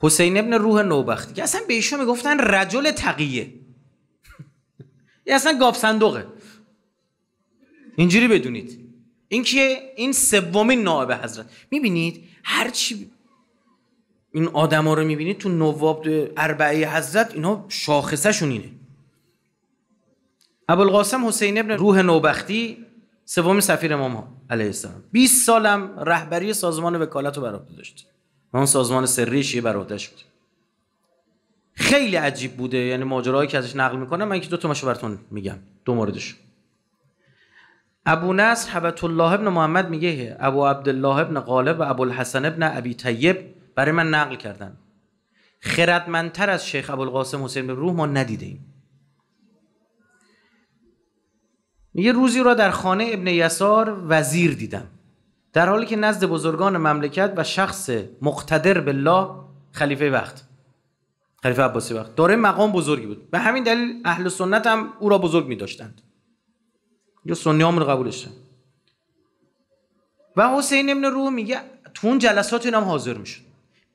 حسین ابن روح نوبختی که اصلا به ایشون میگفتن رجل تقیه یه اصلا گاف صندوقه اینجوری بدونید این که این سومین نائب حضرت میبینید هر چی این آدما رو میبینید تو نواب اربعه حضرت اینا شاخصشون اینه ابوالقاسم حسین ابن روح نوبختی سوم سفیر امام علیه السلام 20 سالم رهبری سازمان وکالت رو بر عهده داشت اون سازمان سری شیعه بر عهده خیلی عجیب بوده یعنی ماجراهایی که ازش نقل میکنم من که دو تا براتون میگم دو موردش ابو نصر حبت الله ابن محمد میگه ابو عبدالله ابن غالب و ابو الحسن ابن ابی طیب برای من نقل کردن خردمندتر از شیخ القاسم حسین به روح ما ندیده ایم یه روزی را در خانه ابن یسار وزیر دیدم در حالی که نزد بزرگان مملکت و شخص مقتدر الله خلیفه وقت خلیفه عباسی وقت داره مقام بزرگی بود به همین دلیل اهل سنت هم او را بزرگ می داشتند یا سنی رو قبولشه و حسین ابن روح میگه تو اون جلسات هم حاضر میشد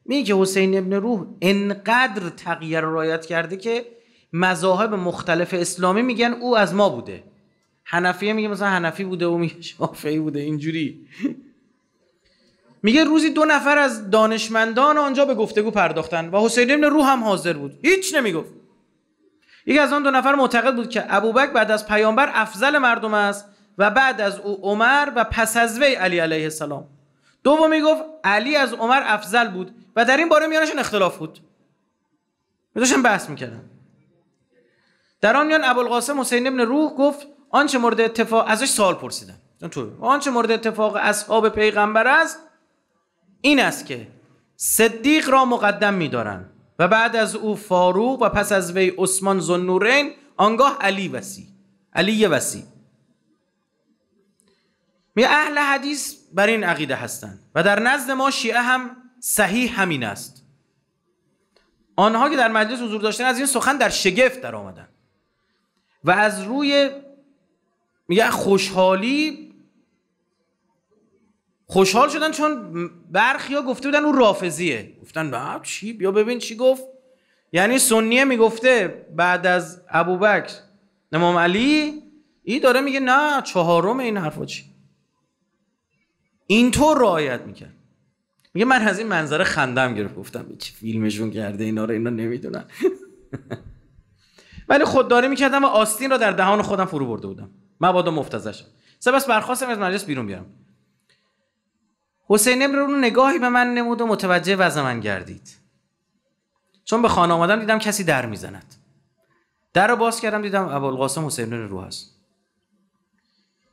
میگه حسین ابن روح انقدر تغییر رو رایت کرده که مذاهب مختلف اسلامی میگن او از ما بوده هنفیه میگه مثلا هنفی بوده و میگه شافعی بوده اینجوری میگه روزی دو نفر از دانشمندان آنجا به گفتگو پرداختن و حسین ابن روح هم حاضر بود هیچ نمیگفت یکی از آن دو نفر معتقد بود که ابوبکر بعد از پیامبر افضل مردم است و بعد از او عمر و پس از وی علی علیه السلام دومی گفت علی از عمر افضل بود و در این باره میانشون اختلاف بود داشتن بحث میکردن در آن میان ابوالقاسم حسین ابن روح گفت آنچه مورد اتفاق ازش سال پرسیدن تو آنچه مورد اتفاق اصحاب پیغمبر است این است که صدیق را مقدم میدارن و بعد از او فاروق و پس از وی عثمان زنورین آنگاه علی وسی علی وسی می اهل حدیث بر این عقیده هستند و در نزد ما شیعه هم صحیح همین است آنها که در مجلس حضور داشتن از این سخن در شگفت در آمدن و از روی میگه خوشحالی خوشحال شدن چون برخی ها گفته بودن او رافضیه گفتن با چی بیا ببین چی گفت یعنی سنیه میگفته بعد از ابوبکر امام علی ای داره میگه نه چهارم این حرفا چی اینطور رعایت میکرد میگه من از این منظره خندم گرفت گفتم چی فیلمشون کرده اینا رو اینا نمیدونن ولی خودداری میکردم و آستین رو در دهان خودم فرو برده بودم مبادا مفتزشم سپس برخواستم از مجلس بیرون بیام حسین اون نگاهی به من نمود و متوجه وضع من گردید چون به خانه آمدم دیدم کسی در میزند در رو باز کردم دیدم ابوالقاسم حسین رو هست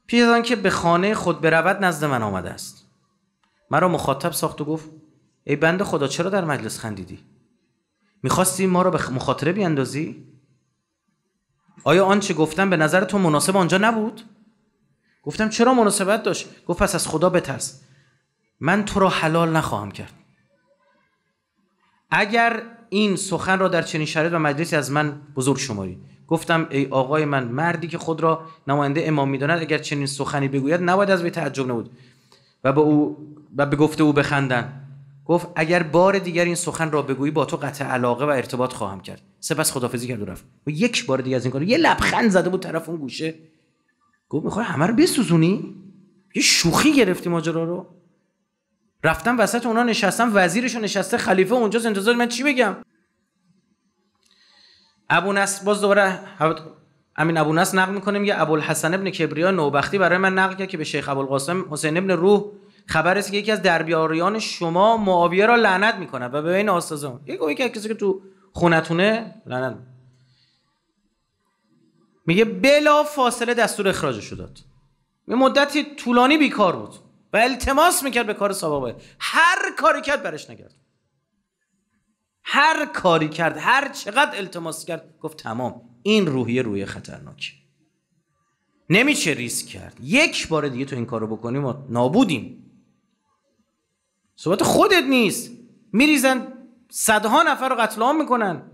پیش از به خانه خود برود نزد من آمده است مرا مخاطب ساخت و گفت ای بنده خدا چرا در مجلس خندیدی میخواستی ما را به مخاطره بیاندازی آیا آنچه گفتم به نظر تو مناسب آنجا نبود گفتم چرا مناسبت داشت گفت پس از خدا بترس من تو را حلال نخواهم کرد اگر این سخن را در چنین شرایط و مجلسی از من بزرگ شماری گفتم ای آقای من مردی که خود را نماینده امام میداند اگر چنین سخنی بگوید نباید از وی تعجب نبود و به او و به گفته او بخندن گفت اگر بار دیگر این سخن را بگویی با تو قطع علاقه و ارتباط خواهم کرد سپس خدافزی کرد و رفت و یک بار دیگه از این کار یه لبخند زده بود طرف اون گوشه گفت میخوای همه رو بسوزونی یه شوخی گرفتی ماجرا رو رفتم وسط اونا نشستم وزیرشون نشسته خلیفه اونجا انتظار من چی بگم ابو نصر باز دوباره امین ابو نصر نقل میکنه میگه الحسن ابن کبریا نوبختی برای من نقل کرد که به شیخ ابوالقاسم حسین ابن روح خبر است که یکی از دربیاریان شما معاویه را لعنت میکنه و به این آستازان یکی از کسی که تو خونتونه لعنت میگه بلا فاصله دستور اخراجش داد یه مدتی طولانی بیکار بود التماس میکرد به کار سابا هر کاری کرد برش نگرد هر کاری کرد هر چقدر التماس کرد گفت تمام این روحیه روی خطرناک نمیشه ریسک کرد یک بار دیگه تو این کارو بکنیم ما نابودیم صحبت خودت نیست میریزن صدها نفر رو قتل عام میکنن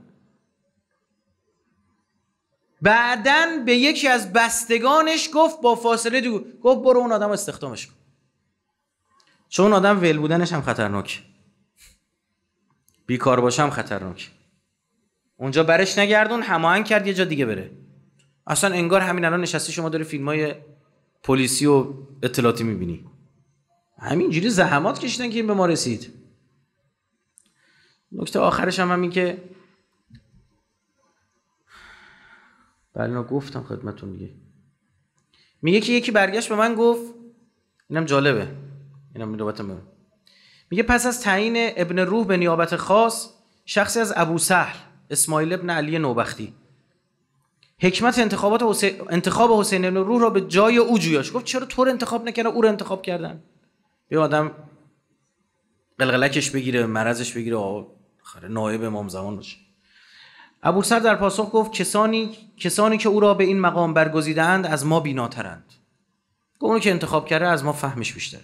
بعدن به یکی از بستگانش گفت با فاصله دو گفت برو اون آدم استخدامش کن چون آدم ول بودنش هم خطرناک بیکار باشم خطرناک اونجا برش نگردون هماهنگ کرد یه جا دیگه بره اصلا انگار همین الان نشستی شما داره فیلم های پلیسی و اطلاعاتی میبینی همینجوری زحمات کشیدن که این به ما رسید نکته آخرش هم همین که بله گفتم خدمتون دیگه میگه که یکی برگشت به من گفت اینم جالبه اینا میگه پس از تعیین ابن روح به نیابت خاص شخصی از ابو سهر اسماعیل ابن علی نوبختی حکمت انتخابات انتخاب حسین ابن روح را به جای او جویاش گفت چرا تو انتخاب نکنه او رو انتخاب کردن یه آدم قلقلکش بگیره مرضش بگیره آخر نائب امام زمان باشه ابو سر در پاسخ گفت کسانی کسانی که او را به این مقام برگزیدند از ما بیناترند گفت اونو که انتخاب کرده از ما فهمش بیشتره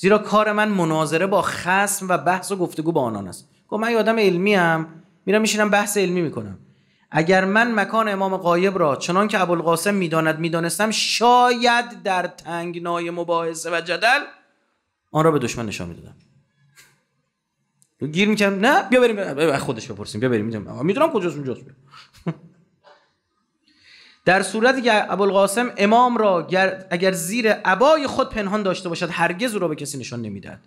زیرا کار من مناظره با خصم و بحث و گفتگو با آنان است گفت من آدم علمی هم میرم میشینم بحث علمی میکنم اگر من مکان امام قایب را چنان که ابوالقاسم میداند میدانستم شاید در تنگنای مباحثه و جدل آن را به دشمن نشان میدادم گیر میکنم نه بیا بریم خودش بپرسیم بیا بریم میدونم کجاست اونجاست در صورتی که ابوالقاسم امام را اگر زیر عبای خود پنهان داشته باشد هرگز او را به کسی نشان نمیدهد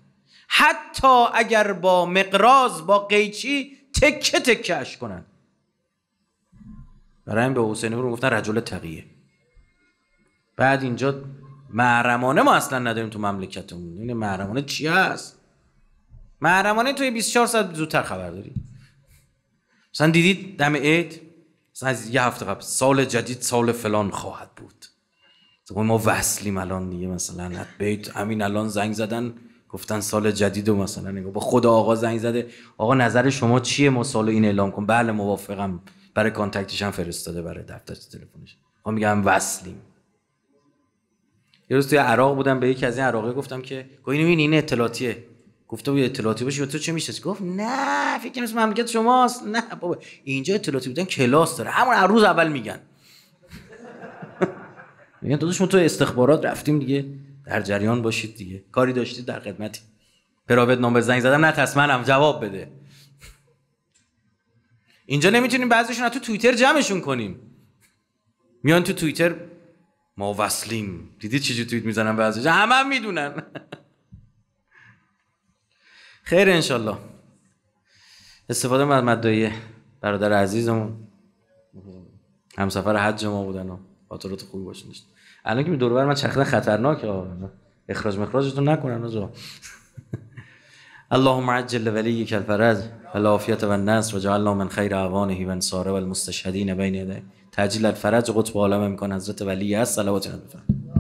حتی اگر با مقراز با قیچی تکه تکه کنند برای این به حسین رو گفتن رجل تقیه بعد اینجا محرمانه ما اصلا نداریم تو مملکتمون این محرمانه چی هست محرمانه توی 24 ساعت زودتر خبر داری مثلا دیدید دم عید از یه هفته قبل سال جدید سال فلان خواهد بود ما وصلیم الان دیگه مثلا بیت همین الان زنگ زدن گفتن سال جدید و مثلا نگو با خود آقا زنگ زده آقا نظر شما چیه ما سال این اعلام کن بله موافقم برای کانتکتش هم فرستاده برای دفتر تلفنش ما میگم وصلیم یه روز توی عراق بودم به یکی از این عراقی گفتم که گوی این این اطلاعاتیه گفته بود اطلاعاتی باشی و تو چه میشه؟ گفت نه فکر کنم مملکت شماست نه بابا اینجا اطلاعاتی بودن کلاس داره همون از روز اول میگن میگن تو ما تو استخبارات رفتیم دیگه در جریان باشید دیگه کاری داشتید در خدمتی پراوت نام زنگ زدم نه هم جواب بده اینجا نمیتونیم بعضیشون تو توییتر جمعشون کنیم میان تو توییتر ما وصلیم دیدی چجوری توییت میزنن بعضیشون همه هم میدونن خیر انشالله استفاده از مدعیه برادر عزیزمون همسفر حج ما بودن و خاطرات خوبی باشه الان که دور من چخدن خطرناکه اخراج مخراجتون نکنن از اللهم عجل لوليك الفرج و و جعلنا من خیر خیر انصاره و المستشهدین بین یدیه تعجیل الفرج قطب عالم امکان حضرت ولی است صلوات بفرمایید